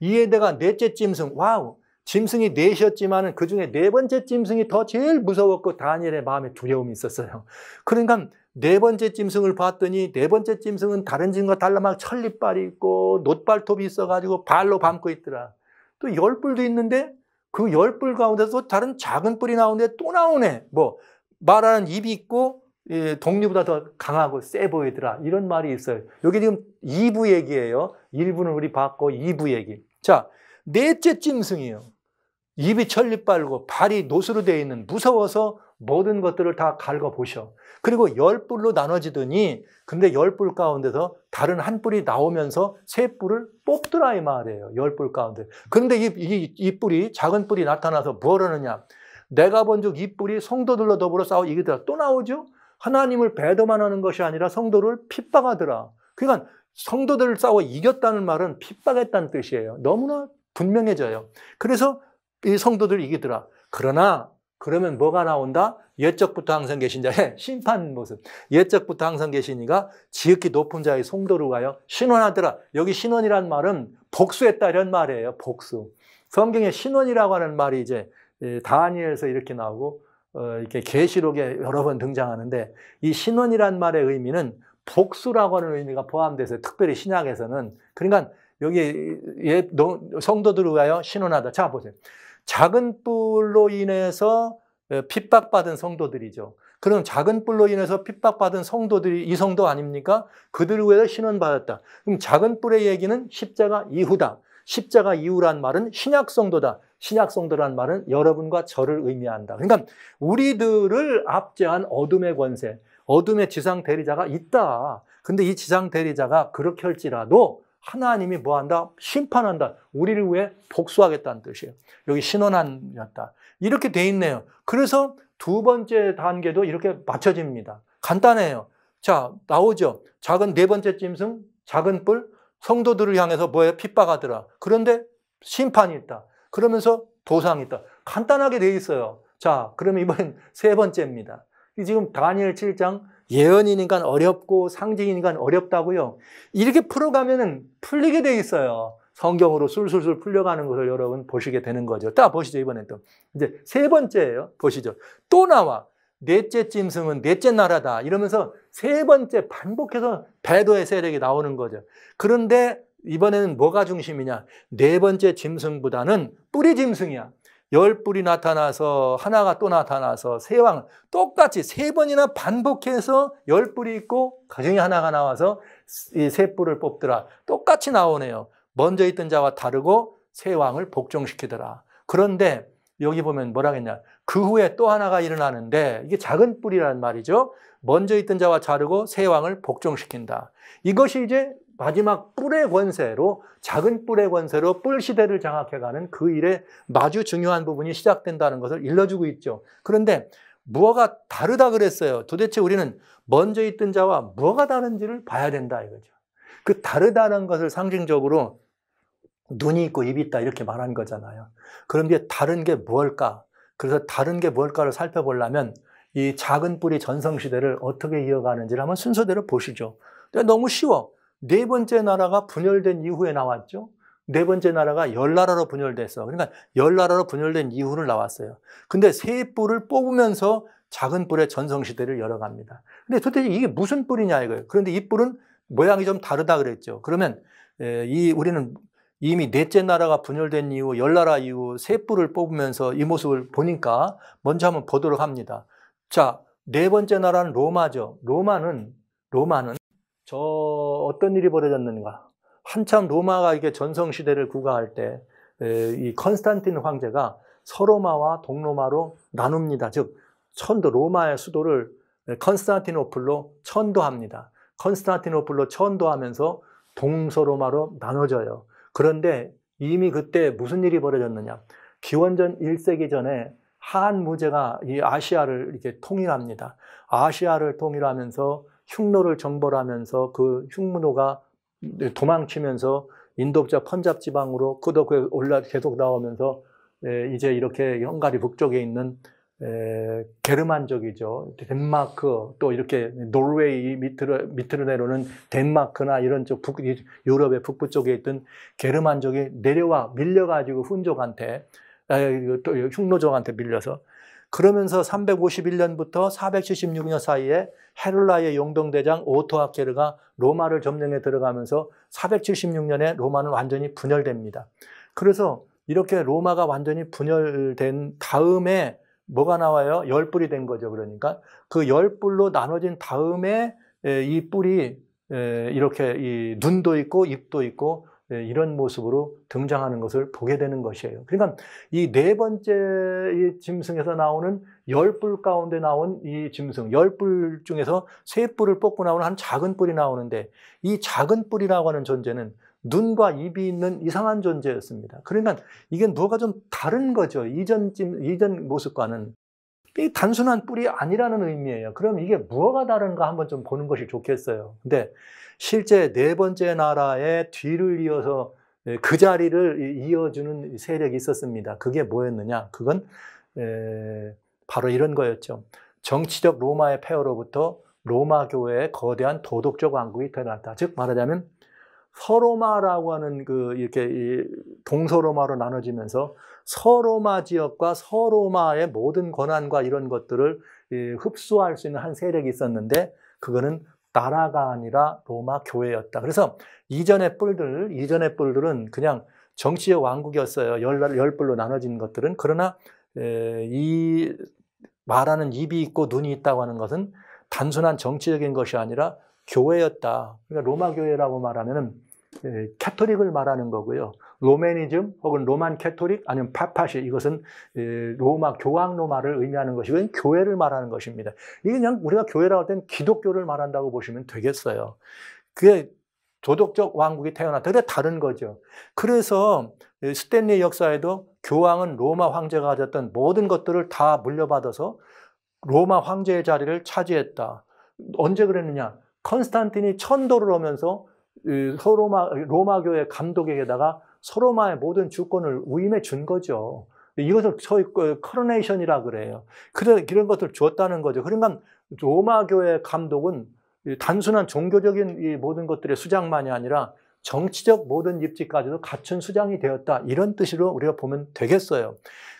이에 내가 넷째 짐승. 와우. 짐승이 넷이었지만 그 중에 네 번째 짐승이 더 제일 무서웠고 다니엘의 마음에 두려움이 있었어요. 그러니까 네 번째 짐승을 봤더니 네 번째 짐승은 다른 짐과 달라 막천리빨이 있고 놋발톱이 있어가지고 발로 밟고 있더라. 또 열 뿔도 있는데 그 열 뿔 가운데서 다른 작은 뿔이 나오는데 또 나오네. 뭐 말하는 입이 있고 예, 동류보다 더 강하고 세 보이더라. 이런 말이 있어요. 여기 지금 2부 얘기예요. 1부는 우리 봤고 2부 얘기. 자, 넷째 짐승이요. 에 입이 천리 빨고 발이 노수로 되어 있는 무서워서 모든 것들을 다 갈고 보셔. 그리고 열 뿔로 나눠지더니 근데 열 뿔 가운데서 다른 한 뿔이 나오면서 세 뿔을 뽑더라 이 말이에요. 열 뿔 가운데. 그런데 이, 이, 이 뿔이 작은 뿔이 나타나서 뭐라느냐? 내가 본 적 이 뿔이 성도들로 더불어 싸워 이기더라. 또 나오죠? 하나님을 배도만 하는 것이 아니라 성도를 핍박하더라. 그러니까 성도들 싸워 이겼다는 말은 핍박했다는 뜻이에요. 너무나 분명해져요. 그래서 이성도들 이기더라. 그러나 그러면 뭐가 나온다? 예적부터 항상 계신 자의 심판 모습. 예적부터 항상 계시니가 지극히 높은 자의 송도로 가요. 신원하더라. 여기 신원이란 말은 복수했다 이런 말이에요. 복수. 성경에 신원이라고 하는 말이 이제 다니엘서 이렇게 나오고 이렇게 계시록에 여러 번 등장하는데 이 신원이란 말의 의미는 복수라고 하는 의미가 포함돼서 특별히 신약에서는 그러니까 여기 성도들을 위하여 신원하다. 자 보세요. 작은 뿔로 인해서 핍박받은 성도들이죠. 그런 작은 뿔로 인해서 핍박받은 성도들이 이 성도 아닙니까? 그들 위해서 신원받았다. 그럼 작은 뿔의 얘기는 십자가 이후다. 십자가 이후란 말은 신약 성도다. 신약 성도란 말은 여러분과 저를 의미한다. 그러니까 우리들을 압제한 어둠의 권세, 어둠의 지상 대리자가 있다. 근데 이 지상 대리자가 그렇게 할지라도 하나님이 뭐한다? 심판한다. 우리를 위해 복수하겠다는 뜻이에요. 여기 신원한이었다. 이렇게 돼 있네요. 그래서 두 번째 단계도 이렇게 맞춰집니다. 간단해요. 자, 나오죠. 작은 네 번째 짐승, 작은 뿔, 성도들을 향해서 뭐예요? 핍박하더라. 그런데 심판이 있다. 그러면서 도상이 있다. 간단하게 돼 있어요. 자, 그러면 이번엔 세 번째입니다. 지금 다니엘 7장 예언이니까 어렵고 상징이니까 어렵다고요. 이렇게 풀어가면은 풀리게 돼 있어요. 성경으로 술술술 풀려가는 것을 여러분 보시게 되는 거죠. 딱 보시죠, 이번엔 또. 이제 세 번째예요. 보시죠. 또 나와. 넷째 짐승은 넷째 나라다. 이러면서 세 번째 반복해서 배도의 세력이 나오는 거죠. 그런데 이번에는 뭐가 중심이냐? 네 번째 짐승보다는 뿌리 짐승이야. 열 뿔이 나타나서 하나가 또 나타나서 세왕 똑같이 세 번이나 반복해서 열 뿔이 있고 가정에 하나가 나와서 이 세 뿔을 뽑더라. 똑같이 나오네요. 먼저 있던 자와 다르고 세 왕을 복종시키더라. 그런데 여기 보면 뭐라 그랬냐그 후에 또 하나가 일어나는데 이게 작은 뿔이는 말이죠. 먼저 있던 자와 다르고세 왕을 복종시킨다. 이것이 이제 마지막 뿔의 권세로 작은 뿔의 권세로 뿔 시대를 장악해가는 그 일에 마주 중요한 부분이 시작된다는 것을 일러주고 있죠. 그런데 무엇가 다르다 그랬어요. 도대체 우리는 먼저 있던 자와 무엇가 다른지를 봐야 된다 이거죠. 그 다르다는 것을 상징적으로 눈이 있고 입이 있다 이렇게 말한 거잖아요. 그럼 이제 다른 게 뭘까? 그래서 다른 게 뭘까를 살펴보려면 이 작은 뿌리 전성시대를 어떻게 이어가는지를 한번 순서대로 보시죠. 너무 쉬워. 네 번째 나라가 분열된 이후에 나왔죠. 네 번째 나라가 열 나라로 분열돼서 그러니까 열 나라로 분열된 이후를 나왔어요. 근데 세 뿔을 뽑으면서 작은 뿔의 전성시대를 열어갑니다. 근데 도대체 이게 무슨 뿔이냐 이거예요. 그런데 이 뿔은 모양이 좀 다르다 그랬죠. 그러면 이 우리는 이미 넷째 나라가 분열된 이후 열 나라 이후 세 뿔을 뽑으면서 이 모습을 보니까 먼저 한번 보도록 합니다. 자, 네 번째 나라는 로마죠. 로마는 로마는 저 어떤 일이 벌어졌는가. 한참 로마가 이게 전성시대를 구가할 때 이 컨스탄틴 황제가 서로마와 동로마로 나눕니다. 즉, 천도, 로마의 수도를 컨스탄티노플로 천도합니다. 컨스탄티노플로 천도하면서 동서로마로 나눠져요. 그런데 이미 그때 무슨 일이 벌어졌느냐. 기원전 1세기 전에 한 무제가 이 아시아를 이렇게 통일합니다. 아시아를 통일하면서 흉노를 정벌 하면서 그 흉노가 도망치면서 인도부터 펀잡 지방으로 끄덕 올라 계속 나오면서 이제 이렇게 헝가리 북쪽에 있는 게르만족이죠. 덴마크 또 이렇게 노르웨이 밑으로 밑으로 내려오는 덴마크나 이런 쪽 북, 유럽의 북부 쪽에 있던 게르만족이 내려와 밀려가지고 훈족한테 그 또 흉노족한테 밀려서 그러면서 351년부터 476년 사이에 헤를라의 용병대장 오토 아케르가 로마를 점령해 들어가면서 476년에 로마는 완전히 분열됩니다. 그래서 이렇게 로마가 완전히 분열된 다음에 뭐가 나와요? 열 뿔이 된 거죠. 그러니까 그열 뿔로 나눠진 다음에 이 뿔이 이렇게 눈도 있고 입도 있고 예, 이런 모습으로 등장하는 것을 보게 되는 것이에요. 그러니까 이 네 번째 짐승에서 나오는 열 뿔 가운데 나온 이 짐승, 열 뿔 중에서 세 뿔을 뽑고 나오는 한 작은 뿔이 나오는데 이 작은 뿔이라고 하는 존재는 눈과 입이 있는 이상한 존재였습니다. 그러니까 이게 뭐가 좀 다른 거죠. 이전 찜, 이전 모습과는. 이 단순한 뿔이 아니라는 의미예요. 그럼 이게 무가 다른가 한번 좀 보는 것이 좋겠어요. 근데 실제 네 번째 나라의 뒤를 이어서 예, 그 자리를 이어주는 세력이 있었습니다. 그게 뭐였느냐? 그건 예, 바로 이런 거였죠. 정치적 로마의 폐허로부터 로마 교회의 거대한 도덕적 왕국이 태어났다. 즉 말하자면 서로마라고 하는 그 이렇게 동서로마로 나눠지면서 서로마 지역과 서로마의 모든 권한과 이런 것들을 예, 흡수할 수 있는 한 세력이 있었는데 그거는 나라가 아니라 로마 교회였다. 그래서 이전의 뿔들, 이전의 뿔들은 그냥 정치의 왕국이었어요. 열, 열 뿔로 나눠진 것들은. 그러나 에, 이 말하는 입이 있고 눈이 있다고 하는 것은 단순한 정치적인 것이 아니라 교회였다. 그러니까 로마 교회라고 말하면은 캐토릭을 말하는 거고요. 로메니즘 혹은 로만 캐토릭 아니면 파파시 이것은 로마 교황 로마를 의미하는 것이고 교회를 말하는 것입니다. 이게 그냥 우리가 교회라고 할때 기독교를 말한다고 보시면 되겠어요. 그게 도덕적 왕국이 태어났다. 그게 다른 거죠. 그래서 스탠리 역사에도 교황은 로마 황제가 가졌던 모든 것들을 다 물려받아서 로마 황제의 자리를 차지했다. 언제 그랬느냐? 컨스탄틴이 천도를 오면서 로마, 로마교회 감독에게다가 서로마의 모든 주권을 위임해 준 거죠. 이것을 소위 커러네이션이라 그 그래요. 그런 이런 것을 줬다는 거죠. 그러니까 로마 교회 감독은 단순한 종교적인 이 모든 것들의 수장만이 아니라 정치적 모든 입지까지도 갖춘 수장이 되었다. 이런 뜻으로 우리가 보면 되겠어요.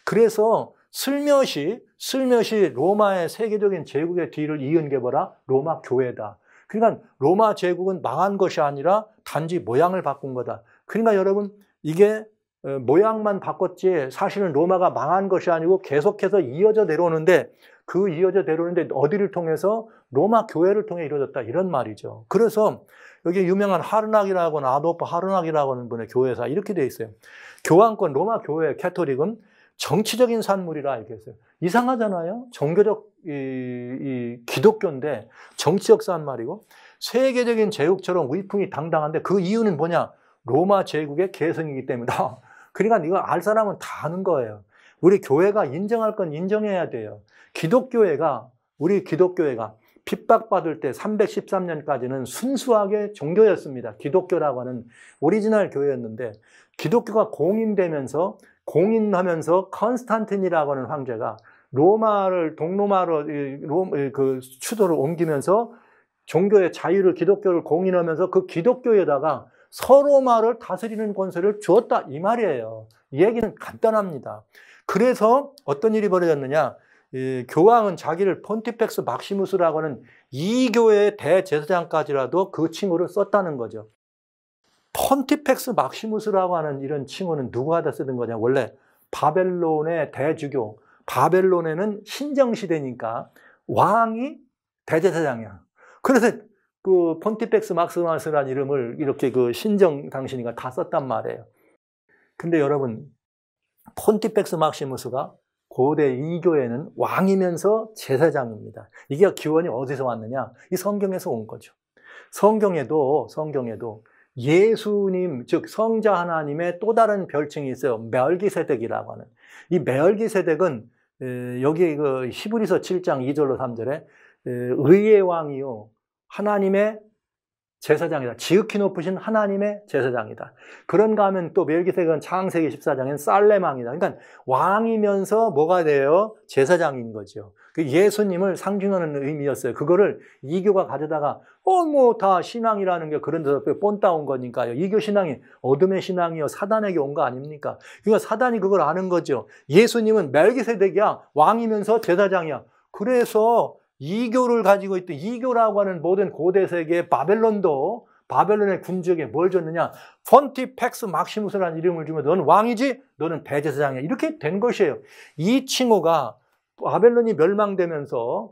그래서 슬며시 슬며시 로마의 세계적인 제국의 뒤를 이은 게 뭐라? 로마 교회다. 그러니까 로마 제국은 망한 것이 아니라 단지 모양을 바꾼 거다. 그러니까 여러분 이게 어, 모양만 바꿨지 사실은 로마가 망한 것이 아니고 계속해서 이어져 내려오는데 그 이어져 내려오는데 어디를 통해서 로마 교회를 통해 이루어졌다 이런 말이죠. 그래서 여기 유명한 하르나기라고 나도프 하르나기라고 하는 분의 교회사 이렇게 돼 있어요. 교황권 로마 교회 캐토릭은 정치적인 산물이라 이렇게 했어요 이상하잖아요. 종교적 이, 이 기독교인데 정치적 산말이고 세계적인 제국처럼 위풍이 당당한데 그 이유는 뭐냐? 로마 제국의 개성이기 때문이다. 그러니까 이거 알 사람은 다 아는 거예요. 우리 교회가 인정할 건 인정해야 돼요. 기독교회가 우리 기독교회가 핍박받을 때 313년까지는 순수하게 종교였습니다. 기독교라고 하는 오리지널 교회였는데 기독교가 공인되면서 공인하면서 컨스탄틴이라고 하는 황제가 로마를 동로마로 그 수도를 옮기면서 종교의 자유를 기독교를 공인하면서 그 기독교에다가 서로 말을 다스리는 권세를 주었다 이 말이에요. 이 얘기는 간단합니다. 그래서 어떤 일이 벌어졌느냐? 교황은 자기를 폰티펙스 막시무스라고 하는 이 교회의 대제사장까지라도 그 칭호를 썼다는 거죠. 폰티펙스 막시무스라고 하는 이런 칭호는 누구하다 쓰던 거냐? 원래 바벨론의 대주교, 바벨론에는 신정시대니까 왕이 대제사장이야. 그래서 그 폰티펙스 막스마스라는 이름을 이렇게 그 신정 당신이가 다 썼단 말이에요. 근데 여러분 폰티펙스 막시무스가 고대 이교에는 왕이면서 제사장입니다. 이게 기원이 어디서 왔느냐? 이 성경에서 온 거죠. 성경에도 성경에도 예수님 즉 성자 하나님의 또 다른 별칭이 있어요. 멸기세덱이라고 하는 이멸기세덱은 여기 그 히브리서 7장 2절로 3절에 의의 왕이요 하나님의 제사장이다. 지극히 높으신 하나님의 제사장이다. 그런가 하면 또 멜기세덱은 창세기 14장엔 살레망이다. 그러니까 왕이면서 뭐가 돼요? 제사장인 거죠. 그 예수님을 상징하는 의미였어요. 그거를 이교가 가져다가 어 뭐 다 신앙이라는 게 그런 데서 뻔따 온 거니까요. 이교 신앙이 어둠의 신앙이요 사단에게 온 거 아닙니까? 그러니까 사단이 그걸 아는 거죠. 예수님은 멜기세덱이야 왕이면서 제사장이야. 그래서 이교를 가지고 있던 이교라고 하는 모든 고대 세계 의 바벨론도 바벨론의 군주에게 뭘 줬느냐? 폰티팩스 막시무스라는 이름을 주면 너는 왕이지? 너는 대제사장이야. 이렇게 된 것이에요. 이 칭호가 바벨론이 멸망되면서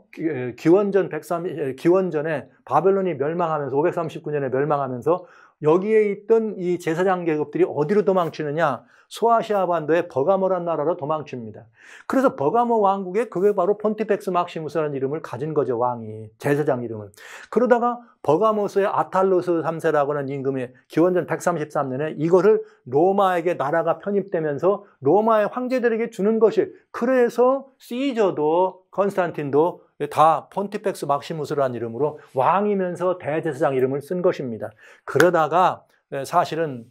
기원전 103 기원전에 바벨론이 멸망하면서 539년에 멸망하면서 여기에 있던 이 제사장 계급들이 어디로 도망치느냐? 소아시아 반도의 버가모란 나라로 도망칩니다. 그래서 버가모 왕국에 그게 바로 폰티펙스 막시무스라는 이름을 가진 거죠, 왕이. 제사장 이름을. 그러다가 버가모스의 아탈로스 3세라고 하는 임금의 기원전 133년에 이거를 로마에게 나라가 편입되면서 로마의 황제들에게 주는 것이 그래서 시저도 컨스탄틴도 다 폰티펙스 막시무스라는 이름으로 왕이면서 대제사장 이름을 쓴 것입니다. 그러다가 예, 사실은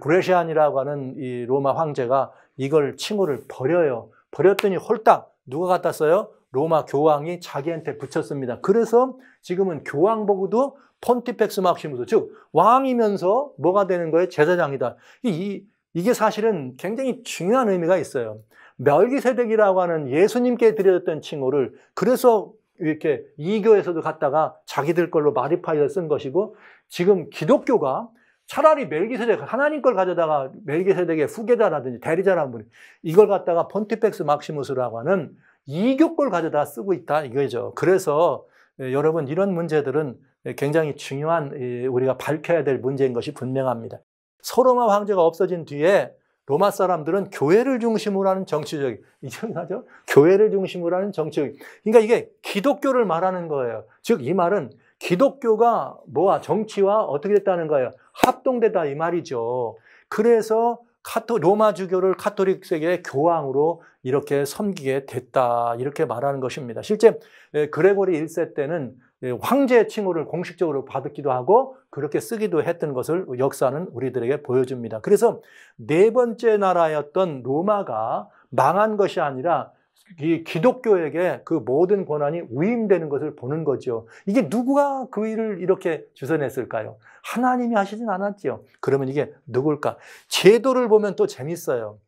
구레시안이라고 하는 이 로마 황제가 이걸 칭호를 버려요. 버렸더니 홀딱 누가 갖다 써요? 로마 교황이 자기한테 붙였습니다. 그래서 지금은 교황 보고도 폰티펙스 막시무스, 즉 왕이면서 뭐가 되는 거예요? 제사장이다. 이, 이게 사실은 굉장히 중요한 의미가 있어요. 멸기세덱이라고 하는 예수님께 드려졌던 칭호를 그래서 이렇게 이교에서도 갔다가 자기들 걸로 마디파이를쓴 것이고 지금 기독교가 차라리 멜기세덱 하나님 걸 가져다가 멜기세덱의 후계자라든지 대리자라는 분이 이걸 갖다가 폰티펙스 막시무스라고 하는 이교 걸 가져다 쓰고 있다 이거죠. 그래서 예, 여러분 이런 문제들은 굉장히 중요한 우리가 밝혀야 될 문제인 것이 분명합니다. 소로마 황제가 없어진 뒤에 로마 사람들은 교회를 중심으로 하는 정치적인, 이상하죠? 교회를 중심으로 하는 정치적인. 그러니까 이게 기독교를 말하는 거예요. 즉, 이 말은 기독교가 뭐와 정치와 어떻게 됐다는 거예요? 합동되다 이 말이죠. 그래서 카토, 로마 주교를 카톨릭 세계의 교황으로 이렇게 섬기게 됐다. 이렇게 말하는 것입니다. 실제 예, 그레고리 1세 때는 예, 황제 칭호를 공식적으로 받기도 하고 그렇게 쓰기도 했던 것을 역사는 우리들에게 보여줍니다. 그래서 네 번째 나라였던 로마가 망한 것이 아니라 이 기독교에게 그 모든 권한이 위임되는 것을 보는 거죠. 이게 누가 그 일을 이렇게 주선했을까요? 하나님이 하시진 않았지요. 그러면 이게 누굴까? 제도를 보면 또 재밌어요.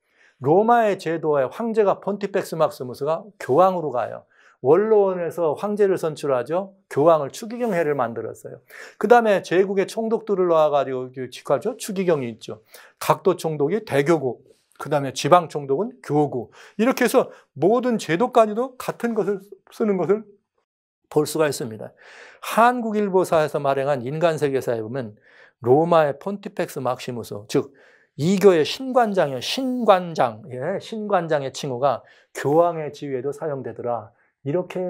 로마의 제도에 황제가 폰티펙스 막스무스가 교황으로 가요. 원로원에서 황제를 선출하죠. 교황을 추기경회를 만들었어요. 그 다음에 제국의 총독들을 놓아가지고 직하죠. 추기경이 있죠. 각도 총독이 대교구, 그 다음에 지방 총독은 교구. 이렇게 해서 모든 제도까지도 같은 것을 쓰는 것을 볼 수가 있습니다. 한국일보사에서 말행한 인간세계사에 보면 로마의 폰티펙스 막시무스, 즉 이교의 신관장의 신관장, 예, 신관장의 칭호가 교황의 지위에도 사용되더라. 이렇게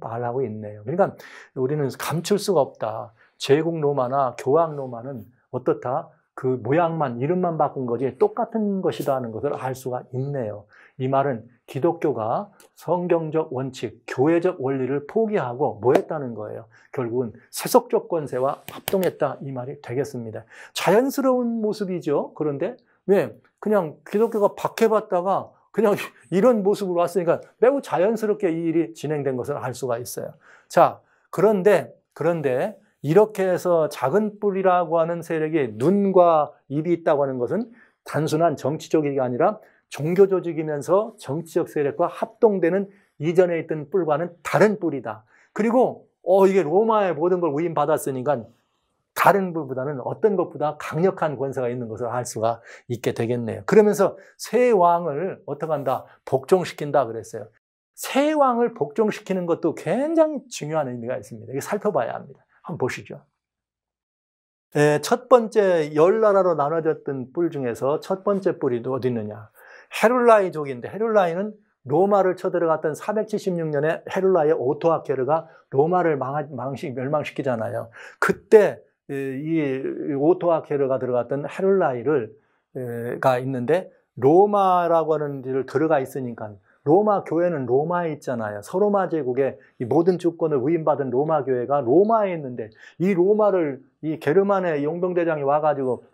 말하고 있네요. 그러니까 우리는 감출 수가 없다. 제국 로마나 교황 로마는 어떻다? 그 모양만, 이름만 바꾼 거지 똑같은 것이다 하는 것을 알 수가 있네요. 이 말은 기독교가 성경적 원칙, 교회적 원리를 포기하고 뭐 했다는 거예요? 결국은 세속적 권세와 합동했다. 이 말이 되겠습니다. 자연스러운 모습이죠. 그런데 왜? 그냥 기독교가 박해받다가 그냥 이런 모습으로 왔으니까 매우 자연스럽게 이 일이 진행된 것을 알 수가 있어요. 자, 그런데, 그런데 이렇게 해서 작은 뿔이라고 하는 세력이 눈과 입이 있다고 하는 것은 단순한 정치적이 아니라 종교 조직이면서 정치적 세력과 합동되는 이전에 있던 뿔과는 다른 뿔이다. 그리고, 어, 이게 로마의 모든 걸 위임받았으니까 다른 것보다는 어떤 것보다 강력한 권세가 있는 것을 알 수가 있게 되겠네요. 그러면서 새 왕을 어떻게 한다? 복종시킨다 그랬어요. 새 왕을 복종시키는 것도 굉장히 중요한 의미가 있습니다. 이게 살펴봐야 합니다. 한번 보시죠. 네, 첫 번째 열 나라로 나눠졌던 뿔 중에서 첫 번째 뿔이 어디 있느냐? 헤룰라이족인데 헤룰라이는 로마를 쳐들어갔던 476년에 헤룰라의 오토아케르가 로마를 망하, 망시 멸망시키잖아요. 그때 이오토아 케르가 들어갔던 헤룰라이를가 있는데 로마라고 하는 데를 들어가 있으니까 로마 교회는 로마에 있잖아요. 서로마 제국의 모든 주권을 위임받은 로마 교회가 로마에 있는데 이 로마를 이 게르만의 용병대장이 와가지고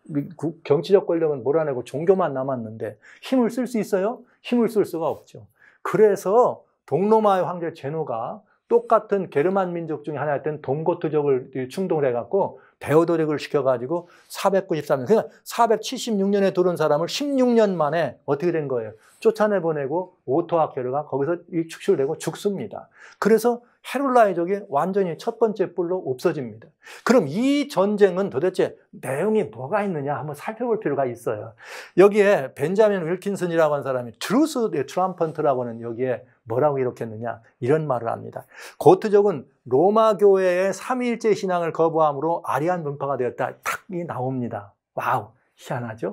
경치적 권력은 몰아내고 종교만 남았는데 힘을 쓸 수 있어요? 힘을 쓸 수가 없죠. 그래서 동로마의 황제 제노가 똑같은 게르만 민족 중에 하나였던 동고트족을 충동을 해갖고 베오도력을 시켜가지고 493년, 그러니까 476년에 들어온 사람을 16년 만에 어떻게 된 거예요? 쫓아내보내고 오토아 게르가 거기서 축출되고 죽습니다. 그래서 헤룰라이족이 완전히 첫 번째 뿔로 없어집니다. 그럼 이 전쟁은 도대체 내용이 뭐가 있느냐 한번 살펴볼 필요가 있어요. 여기에 벤자민 윌킨슨이라고 하는 사람이 트루스 예, 트럼펀트라고 하는 여기에 뭐라고 이렇게 했느냐 이런 말을 합니다. 고트족은 로마 교회의 삼일째 신앙을 거부함으로 아리안 분파가 되었다. 탁이 나옵니다. 와우 희한하죠?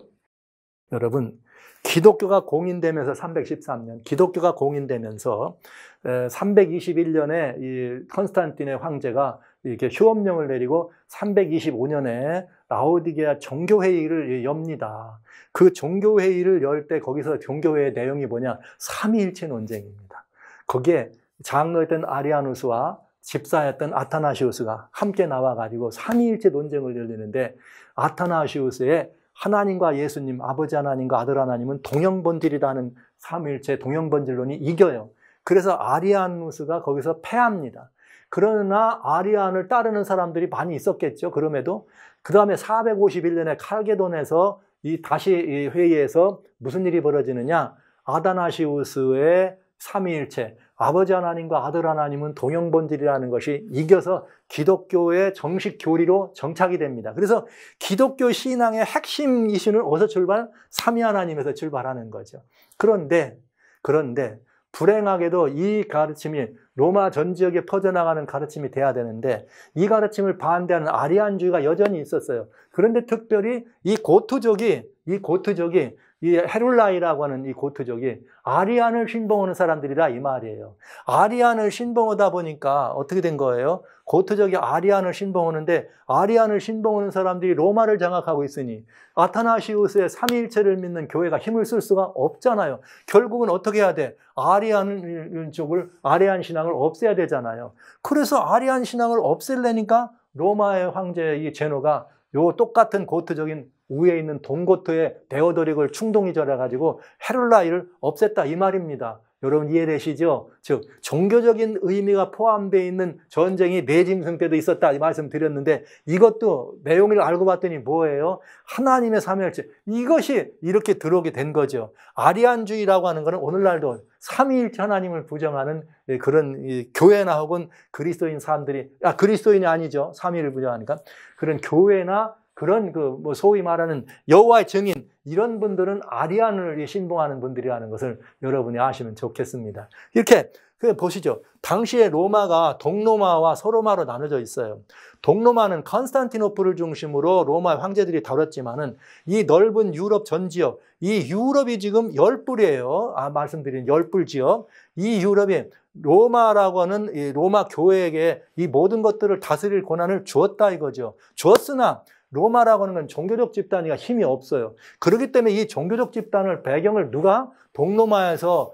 여러분 기독교가 공인되면서 313년 기독교가 공인되면서 321년에 이 컨스탄틴의 황제가 이렇게 휴업령을 내리고 325년에 라오디게아 종교회의를 엽니다. 그 종교회의를 열 때 거기서 종교회의 내용이 뭐냐? 삼위일체 논쟁입니다. 거기에 장로였던 아리아누스와 집사였던 아타나시우스가 함께 나와가지고 삼위일체 논쟁을 열리는데 아타나시우스의 하나님과 예수님, 아버지 하나님과 아들 하나님은 동영본질이라는 삼위일체 동영본질론이 이겨요. 그래서 아리아누스가 거기서 패합니다. 그러나 아리안을 따르는 사람들이 많이 있었겠죠. 그럼에도 그 다음에 451년에 칼게돈에서 이 다시 회의에서 무슨 일이 벌어지느냐 아다나시우스의 삼위일체 아버지 하나님과 아들 하나님은 동영본질이라는 것이 이겨서 기독교의 정식 교리로 정착이 됩니다. 그래서 기독교 신앙의 핵심 이슈는 어디서 출발? 삼위 하나님에서 출발하는 거죠. 그런데 그런데 불행하게도 이 가르침이 로마 전 지역에 퍼져나가는 가르침이 돼야 되는데 이 가르침을 반대하는 아리안주의가 여전히 있었어요. 그런데 특별히 이 고트족이 이 고트족이 이 헤룰라이라고 하는 이 고트족이 아리안을 신봉하는 사람들이다 이 말이에요. 아리안을 신봉하다 보니까 어떻게 된 거예요? 고트족이 아리안을 신봉하는데 아리안을 신봉하는 사람들이 로마를 장악하고 있으니 아타나시우스의 삼위일체를 믿는 교회가 힘을 쓸 수가 없잖아요. 결국은 어떻게 해야 돼? 아리안 쪽을 아리안 신앙을 없애야 되잖아요. 그래서 아리안 신앙을 없애려니까 로마의 황제의 이 제노가 요 똑같은 고트적인 위에 있는 돈고트의 베어더릭을 충동이절해가지고 헤룰라이를 없앴다 이 말입니다. 여러분 이해되시죠? 즉 종교적인 의미가 포함되어 있는 전쟁이 내짐승 때도 있었다 이 말씀드렸는데 이것도 내용을 알고 봤더니 뭐예요? 하나님의 삼위일체 이것이 이렇게 들어오게 된 거죠. 아리안주의라고 하는 것은 오늘날도 삼위일체 하나님을 부정하는 예, 그런 교회나 혹은 그리스도인 사람들이 아 그리스도인이 아니죠 삼위를 부정하니까 그런 교회나 그런 그 뭐 소위 말하는 여호와의 증인 이런 분들은 아리안을 신봉하는 분들이라는 것을 여러분이 아시면 좋겠습니다. 이렇게 그 보시죠. 당시에 로마가 동로마와 서로마로 나눠져 있어요. 동로마는 컨스탄티노플을 중심으로 로마 황제들이 다뤘지만은 이 넓은 유럽 전 지역, 이 유럽이 지금 열불이에요. 아 말씀드린 열불 지역. 이 유럽이 로마라고 하는 이 로마 교회에게 이 모든 것들을 다스릴 권한을 주었다 이거죠. 주었으나 로마라고 하는 건 종교적 집단이 힘이 없어요. 그렇기 때문에 이 종교적 집단을 배경을 누가 동로마에서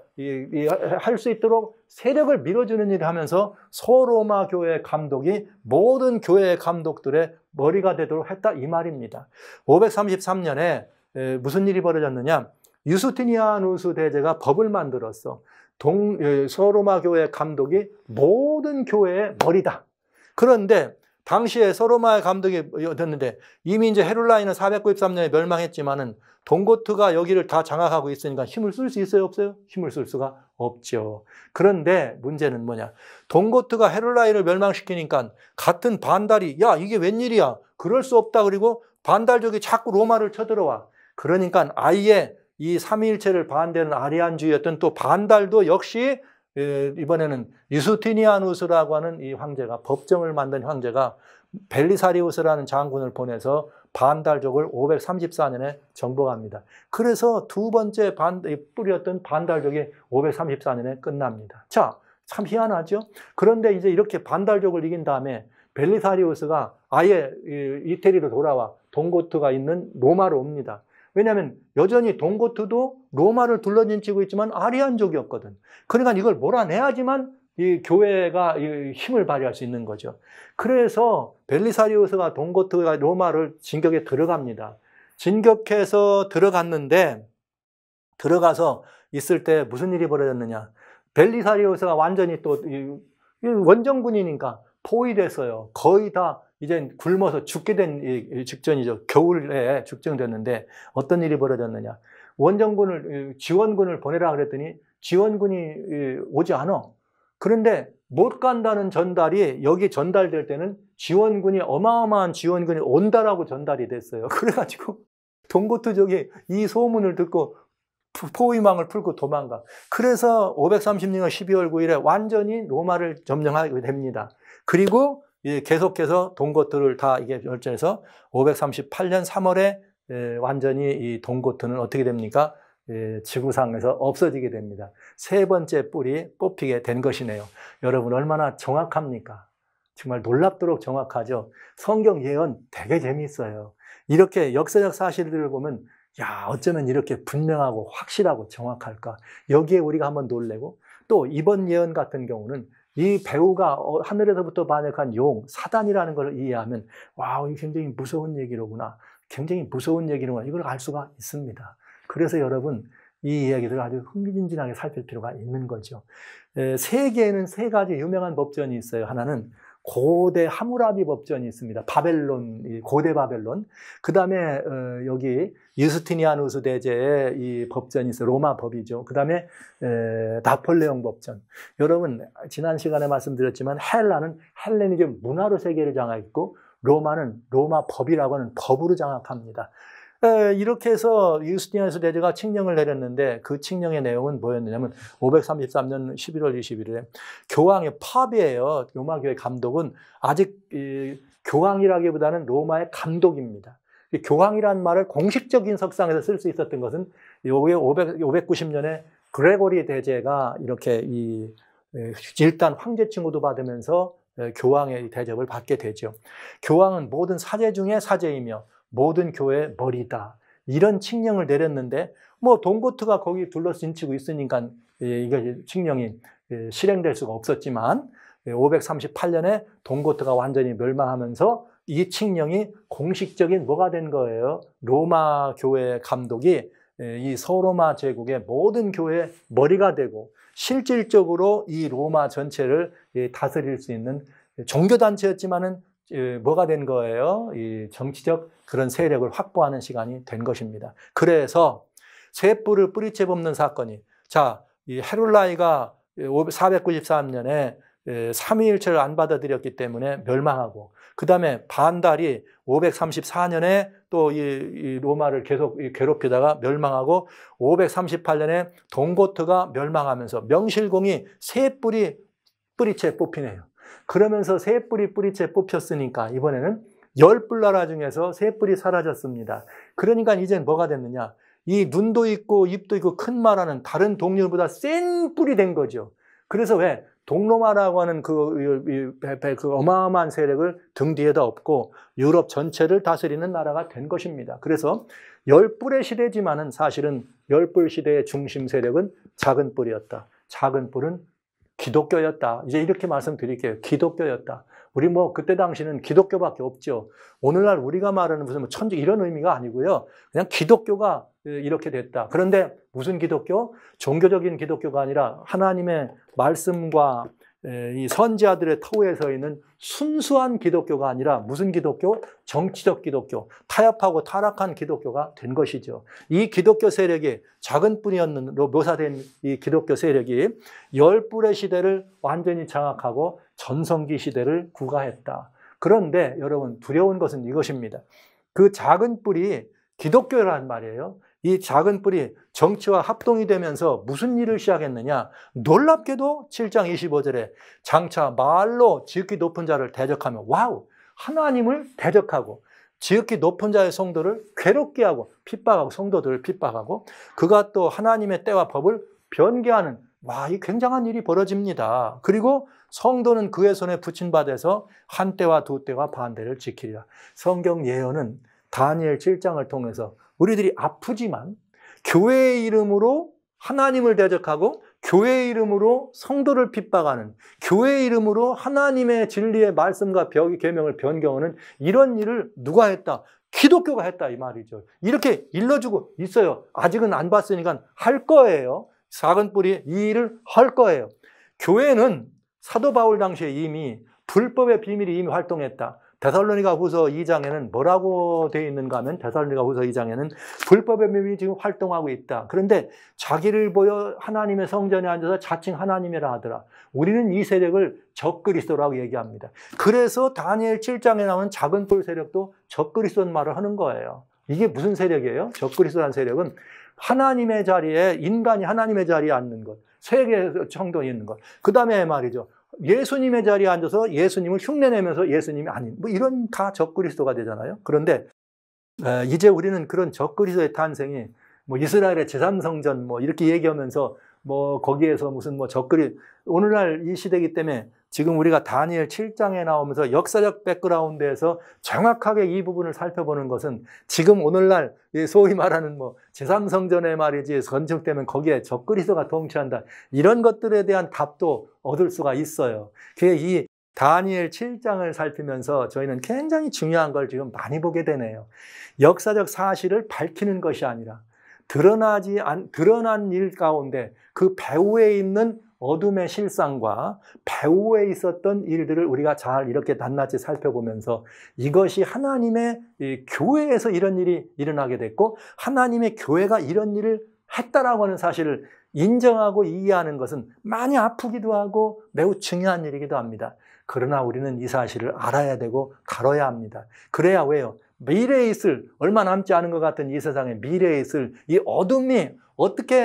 할 수 있도록 세력을 밀어주는 일을 하면서 소로마 교회 감독이 모든 교회 감독들의 머리가 되도록 했다 이 말입니다. 533년에 무슨 일이 벌어졌느냐? 유스티니아누스 대제가 법을 만들었어. 동, 소로마 교회 감독이 모든 교회의 머리다. 그런데 당시에 소로마의 감독이됐는데 이미 이제 헤룰라인은 493년에 멸망했지만은 동고트가 여기를 다 장악하고 있으니까 힘을 쓸 수 있어요, 없어요? 힘을 쓸 수가 없죠. 그런데 문제는 뭐냐? 동고트가 헤룰라인을 멸망시키니까 같은 반달이 야, 이게 웬일이야? 그럴 수 없다. 그리고 반달족이 자꾸 로마를 쳐들어와. 그러니까 아예 이 삼위일체를 반대하는 아리안주의였던 또 반달도 역시 예, 이번에는 유스티니아누스라고 하는 이 황제가 법정을 만든 황제가 벨리사리우스라는 장군을 보내서 반달족을 534년에 정복합니다. 그래서 두 번째 반, 뿌렸던 반달족이 534년에 끝납니다. 자, 참 희한하죠? 그런데 이제 이렇게 반달족을 이긴 다음에 벨리사리우스가 아예 이태리로 돌아와 동고트가 있는 로마로 옵니다. 왜냐하면 여전히 동고트도 로마를 둘러진치고 있지만 아리안족이었거든. 그러니까 이걸 몰아내야지만 이 교회가 힘을 발휘할 수 있는 거죠. 그래서 벨리사리우스가 동고트가 로마를 진격에 들어갑니다. 진격해서 들어갔는데 들어가서 있을 때 무슨 일이 벌어졌느냐? 벨리사리우스가 완전히 또 원정군이니까 포위됐어요. 거의 다 이제 굶어서 죽게 된 직전이죠. 겨울에 죽정됐는데 어떤 일이 벌어졌느냐? 원정군을 지원군을 보내라 그랬더니 지원군이 오지 않아. 그런데 못 간다는 전달이 여기 전달될 때는 지원군이 어마어마한 지원군이 온다라고 전달이 됐어요. 그래가지고 동고투족이 이 소문을 듣고 포위망을 풀고 도망가. 그래서 536년 12월 9일에 완전히 로마를 점령하게 됩니다. 그리고 계속해서 동고트를 다 이게 열전해서 538년 3월에 예, 완전히 이 동고트는 어떻게 됩니까? 예, 지구상에서 없어지게 됩니다. 세 번째 뿔이 뽑히게 된 것이네요. 여러분 얼마나 정확합니까? 정말 놀랍도록 정확하죠. 성경 예언 되게 재미있어요. 이렇게 역사적 사실들을 보면 야 어쩌면 이렇게 분명하고 확실하고 정확할까? 여기에 우리가 한번 놀래고 또 이번 예언 같은 경우는 이 배우가 어, 하늘에서부터 반역한 용 사단이라는 걸 이해하면 와 이거 굉장히 무서운 얘기로구나 굉장히 무서운 얘기로만 이걸 알 수가 있습니다. 그래서 여러분 이 이야기들을 아주 흥미진진하게 살필 필요가 있는 거죠. 세계에는 세 가지 유명한 법전이 있어요. 하나는 고대 하무라비 법전이 있습니다. 바벨론, 고대 바벨론. 그 다음에 어, 여기 유스티니아누스 대제의 이 법전이 있어요. 로마 법이죠. 그 다음에 나폴레옹 법전. 여러분 지난 시간에 말씀드렸지만 헬라는 헬레니즘 문화로 세계를 장악했고 로마는 로마 법이라고 하는 법으로 장악합니다. 이렇게 해서 유스티니아스 대제가 칙령을 내렸는데 그 칙령의 내용은 뭐였냐면 533년 11월 21일에 교황의 팝이에요. 로마 교회 감독은 아직 교황이라기보다는 로마의 감독입니다. 교황이란 말을 공식적인 석상에서 쓸 수 있었던 것은 요게 500, 590년에 그레고리 대제가 이렇게 이 일단 황제 칭호도 받으면서 예, 교황의 대접을 받게 되죠. 교황은 모든 사제 중에 사제이며 모든 교회의 머리다. 이런 칙령을 내렸는데 뭐 돈고트가 거기 둘러진치고 있으니까 예, 이게 칙령이 예, 실행될 수가 없었지만 538년에 돈고트가 완전히 멸망하면서 이 칙령이 공식적인 뭐가 된 거예요? 로마 교회 감독이 이 서로마 제국의 모든 교회 머리가 되고 실질적으로 이 로마 전체를 예, 다스릴 수 있는 종교단체였지만은 예, 뭐가 된 거예요? 정치적 그런 세력을 확보하는 시간이 된 것입니다. 그래서 쇠뿔을 뿌리째 뽑는 사건이 자, 이 헤롤라이가 493년에 3위일체를 예, 안 받아들였기 때문에 멸망하고 그 다음에 반달이 534년에 또 이 로마를 계속 괴롭히다가 멸망하고 538년에 동고트가 멸망하면서 명실공히 세 뿔이 뿌리채 뽑히네요. 그러면서 세 뿌리 뿌리채 뽑혔으니까 이번에는 열 뿔나라 중에서 세 뿌리 사라졌습니다. 그러니까 이젠 뭐가 됐느냐? 이 눈도 있고 입도 있고 큰 마라는 다른 동료보다 센 뿌리 된 거죠. 그래서 왜 동로마라고 하는 그, 그 어마어마한 세력을 등 뒤에다 업고 유럽 전체를 다스리는 나라가 된 것입니다. 그래서 열뿔의 시대지만은 사실은 열뿔 시대의 중심 세력은 작은 뿔이었다. 작은 뿔은 기독교였다. 이제 이렇게 말씀드릴게요. 기독교였다. 우리 뭐 그때 당시는 기독교밖에 없죠. 오늘날 우리가 말하는 무슨 뭐 천주 이런 의미가 아니고요. 그냥 기독교가 예, 이렇게 됐다. 그런데 무슨 기독교? 종교적인 기독교가 아니라 하나님의 말씀과 이 선지자들의 터우에 서 있는 순수한 기독교가 아니라 무슨 기독교? 정치적 기독교, 타협하고 타락한 기독교가 된 것이죠. 이 기독교 세력이 작은 뿐이었는로 묘사된 이 기독교 세력이 열 뿔의 시대를 완전히 장악하고 전성기 시대를 구가했다. 그런데 여러분 두려운 것은 이것입니다. 그 작은 뿔이 기독교란 말이에요. 이 작은 뿌리 정치와 합동이 되면서 무슨 일을 시작했느냐 놀랍게도 7장 25절에 장차 말로 지극히 높은 자를 대적하며 와우 하나님을 대적하고 지극히 높은 자의 성도를 괴롭게 하고 핍박하고 성도들을 핍박하고 그가 또 하나님의 때와 법을 변개하는 와, 이 굉장한 일이 벌어집니다. 그리고 성도는 그의 손에 붙인 바 돼서 한 때와 두 때와 반대를 지키리라. 성경 예언은 다니엘 7장을 통해서 우리들이 아프지만 교회의 이름으로 하나님을 대적하고 교회의 이름으로 성도를 핍박하는 교회의 이름으로 하나님의 진리의 말씀과 벽의 계명을 변경하는 이런 일을 누가 했다? 기독교가 했다 이 말이죠. 이렇게 일러주고 있어요. 아직은 안 봤으니까 할 거예요. 작은 뿌리 이 일을 할 거예요. 교회는 사도 바울 당시에 이미 불법의 비밀이 이미 활동했다. 대살로니가 후서 2장에는 뭐라고 되어 있는가 하면 대살로니가 후서 2장에는 불법의 몸이 지금 활동하고 있다. 그런데 자기를 보여 하나님의 성전에 앉아서 자칭 하나님이라 하더라. 우리는 이 세력을 적그리스도라고 얘기합니다. 그래서 다니엘 7장에 나오는 작은 뿔 세력도 적그리스도는 말을 하는 거예요. 이게 무슨 세력이에요? 적그리스도란 세력은 하나님의 자리에 인간이 하나님의 자리에 앉는 것, 세계 에서 청동이 있는 것. 그 다음에 말이죠. 예수님의 자리에 앉아서 예수님을 흉내내면서 예수님이 아닌 뭐 이런 다 적그리스도가 되잖아요. 그런데 이제 우리는 그런 적그리스도의 탄생이 뭐 이스라엘의 제3성전 뭐 이렇게 얘기하면서 뭐 거기에서 무슨 뭐 적그리 오늘날 이 시대이기 때문에 지금 우리가 다니엘 7장에 나오면서 역사적 백그라운드에서 정확하게 이 부분을 살펴보는 것은 지금 오늘날 소위 말하는 뭐 제3성전의 말이지 건축되면 거기에 적그리스가 통치한다. 이런 것들에 대한 답도 얻을 수가 있어요. 그게 이 다니엘 7장을 살피면서 저희는 굉장히 중요한 걸 지금 많이 보게 되네요. 역사적 사실을 밝히는 것이 아니라 드러나지 안, 드러난 일 가운데 그 배후에 있는 어둠의 실상과 배후에 있었던 일들을 우리가 잘 이렇게 낱낱이 살펴보면서 이것이 하나님의 교회에서 이런 일이 일어나게 됐고 하나님의 교회가 이런 일을 했다라고 하는 사실을 인정하고 이해하는 것은 많이 아프기도 하고 매우 중요한 일이기도 합니다. 그러나 우리는 이 사실을 알아야 되고 다뤄야 합니다. 그래야 왜요? 미래에 있을 얼마 남지 않은 것 같은 이 세상에 미래에 있을 이 어둠이 어떻게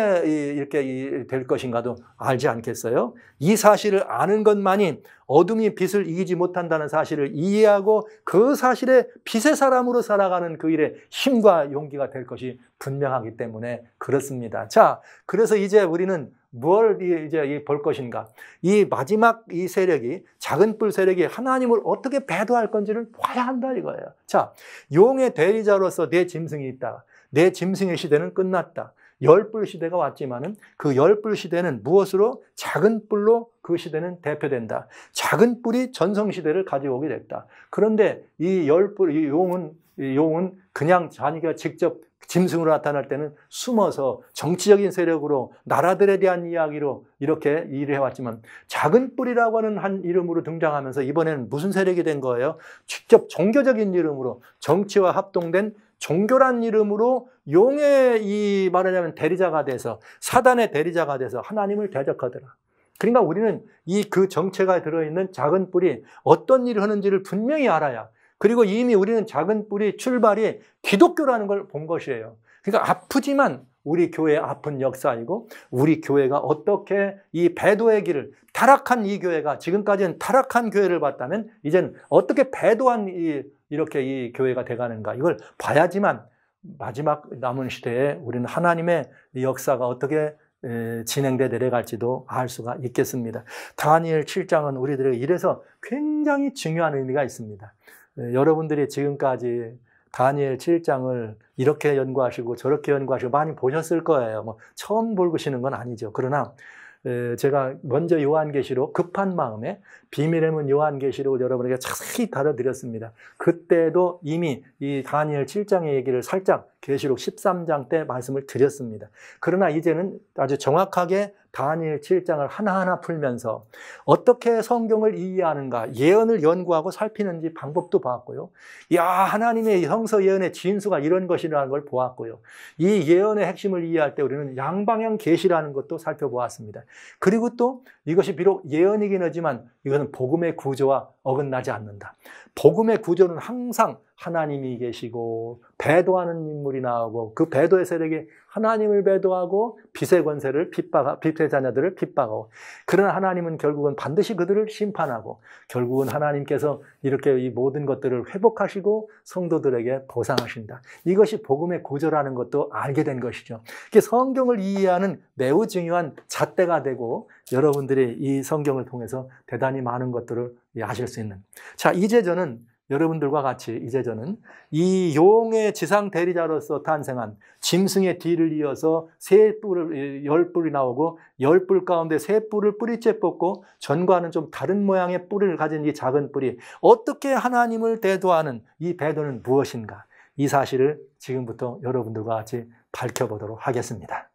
이렇게 될 것인가도 알지 않겠어요? 이 사실을 아는 것만이 어둠이 빛을 이기지 못한다는 사실을 이해하고 그 사실에 빛의 사람으로 살아가는 그 일에 힘과 용기가 될 것이 분명하기 때문에 그렇습니다. 자, 그래서 이제 우리는 뭘 이제 볼 것인가? 이 마지막 이 세력이 작은 뿔 세력이 하나님을 어떻게 배도할 건지를 봐야 한다 이거예요. 자, 용의 대리자로서 내 짐승이 있다. 내 짐승의 시대는 끝났다. 열불 시대가 왔지만은 그 열불 시대는 무엇으로 작은 뿔로 그 시대는 대표된다. 작은 뿔이 전성 시대를 가져오게 됐다. 그런데 이 열불 이 용은 이 용은 그냥 자기가 직접 짐승으로 나타날 때는 숨어서 정치적인 세력으로 나라들에 대한 이야기로 이렇게 일을 해왔지만 작은 뿔이라고 하는 한 이름으로 등장하면서 이번에는 무슨 세력이 된 거예요? 직접 종교적인 이름으로 정치와 합동된 종교란 이름으로 용의 이 말하자면 대리자가 돼서 사단의 대리자가 돼서 하나님을 대적하더라. 그러니까 우리는 이 그 정체가 들어있는 작은 뿔이 어떤 일을 하는지를 분명히 알아야 그리고 이미 우리는 작은 뿌리 출발이 기독교라는 걸 본 것이에요. 그러니까 아프지만 우리 교회의 아픈 역사이고 우리 교회가 어떻게 이 배도의 길을 타락한 이 교회가 지금까지는 타락한 교회를 봤다면 이젠 어떻게 배도한 이 이렇게 이 교회가 돼가는가 이걸 봐야지만 마지막 남은 시대에 우리는 하나님의 역사가 어떻게 진행돼 내려갈지도 알 수가 있겠습니다. 다니엘 7장은 우리들에게 이래서 굉장히 중요한 의미가 있습니다. 예, 여러분들이 지금까지 다니엘 7장을 이렇게 연구하시고 저렇게 연구하시고 많이 보셨을 거예요. 뭐 처음 볼 보시는 건 아니죠. 그러나 예, 제가 먼저 요한계시록 급한 마음에 비밀의 문 요한계시록을 여러분에게 자세히 다뤄드렸습니다. 그때도 이미 이 다니엘 7장의 얘기를 살짝 계시록 13장 때 말씀을 드렸습니다. 그러나 이제는 아주 정확하게 다니엘 7장을 하나하나 풀면서 어떻게 성경을 이해하는가, 예언을 연구하고 살피는지 방법도 보고요 야, 하나님의 성서 예언의 진수가 이런 것이라는 걸 보았고요. 이 예언의 핵심을 이해할 때 우리는 양방향 계시라는 것도 살펴보았습니다. 그리고 또 이것이 비록 예언이긴 하지만 이것은 복음의 구조와 어긋나지 않는다. 복음의 구조는 항상 하나님이 계시고 배도하는 인물이 나오고 그 배도의 세력에 하나님을 배도하고 빛의 권세를 핍박하, 빛의 자녀들을 핍박하고 그러나 하나님은 결국은 반드시 그들을 심판하고 결국은 하나님께서 이렇게 이 모든 것들을 회복하시고 성도들에게 보상하신다. 이것이 복음의 고조라는 것도 알게 된 것이죠. 성경을 이해하는 매우 중요한 잣대가 되고 여러분들이 이 성경을 통해서 대단히 많은 것들을 아실 수 있는. 자, 이제 저는 여러분들과 같이 이제 저는 이 용의 지상 대리자로서 탄생한 짐승의 뒤를 이어서 세 뿔을 열 뿔이 나오고 열 뿔 가운데 세 뿔을 뿌리째 뽑고 전과는 좀 다른 모양의 뿔을 가진 이 작은 뿔이 어떻게 하나님을 대도하는 이 배도는 무엇인가 이 사실을 지금부터 여러분들과 같이 밝혀보도록 하겠습니다.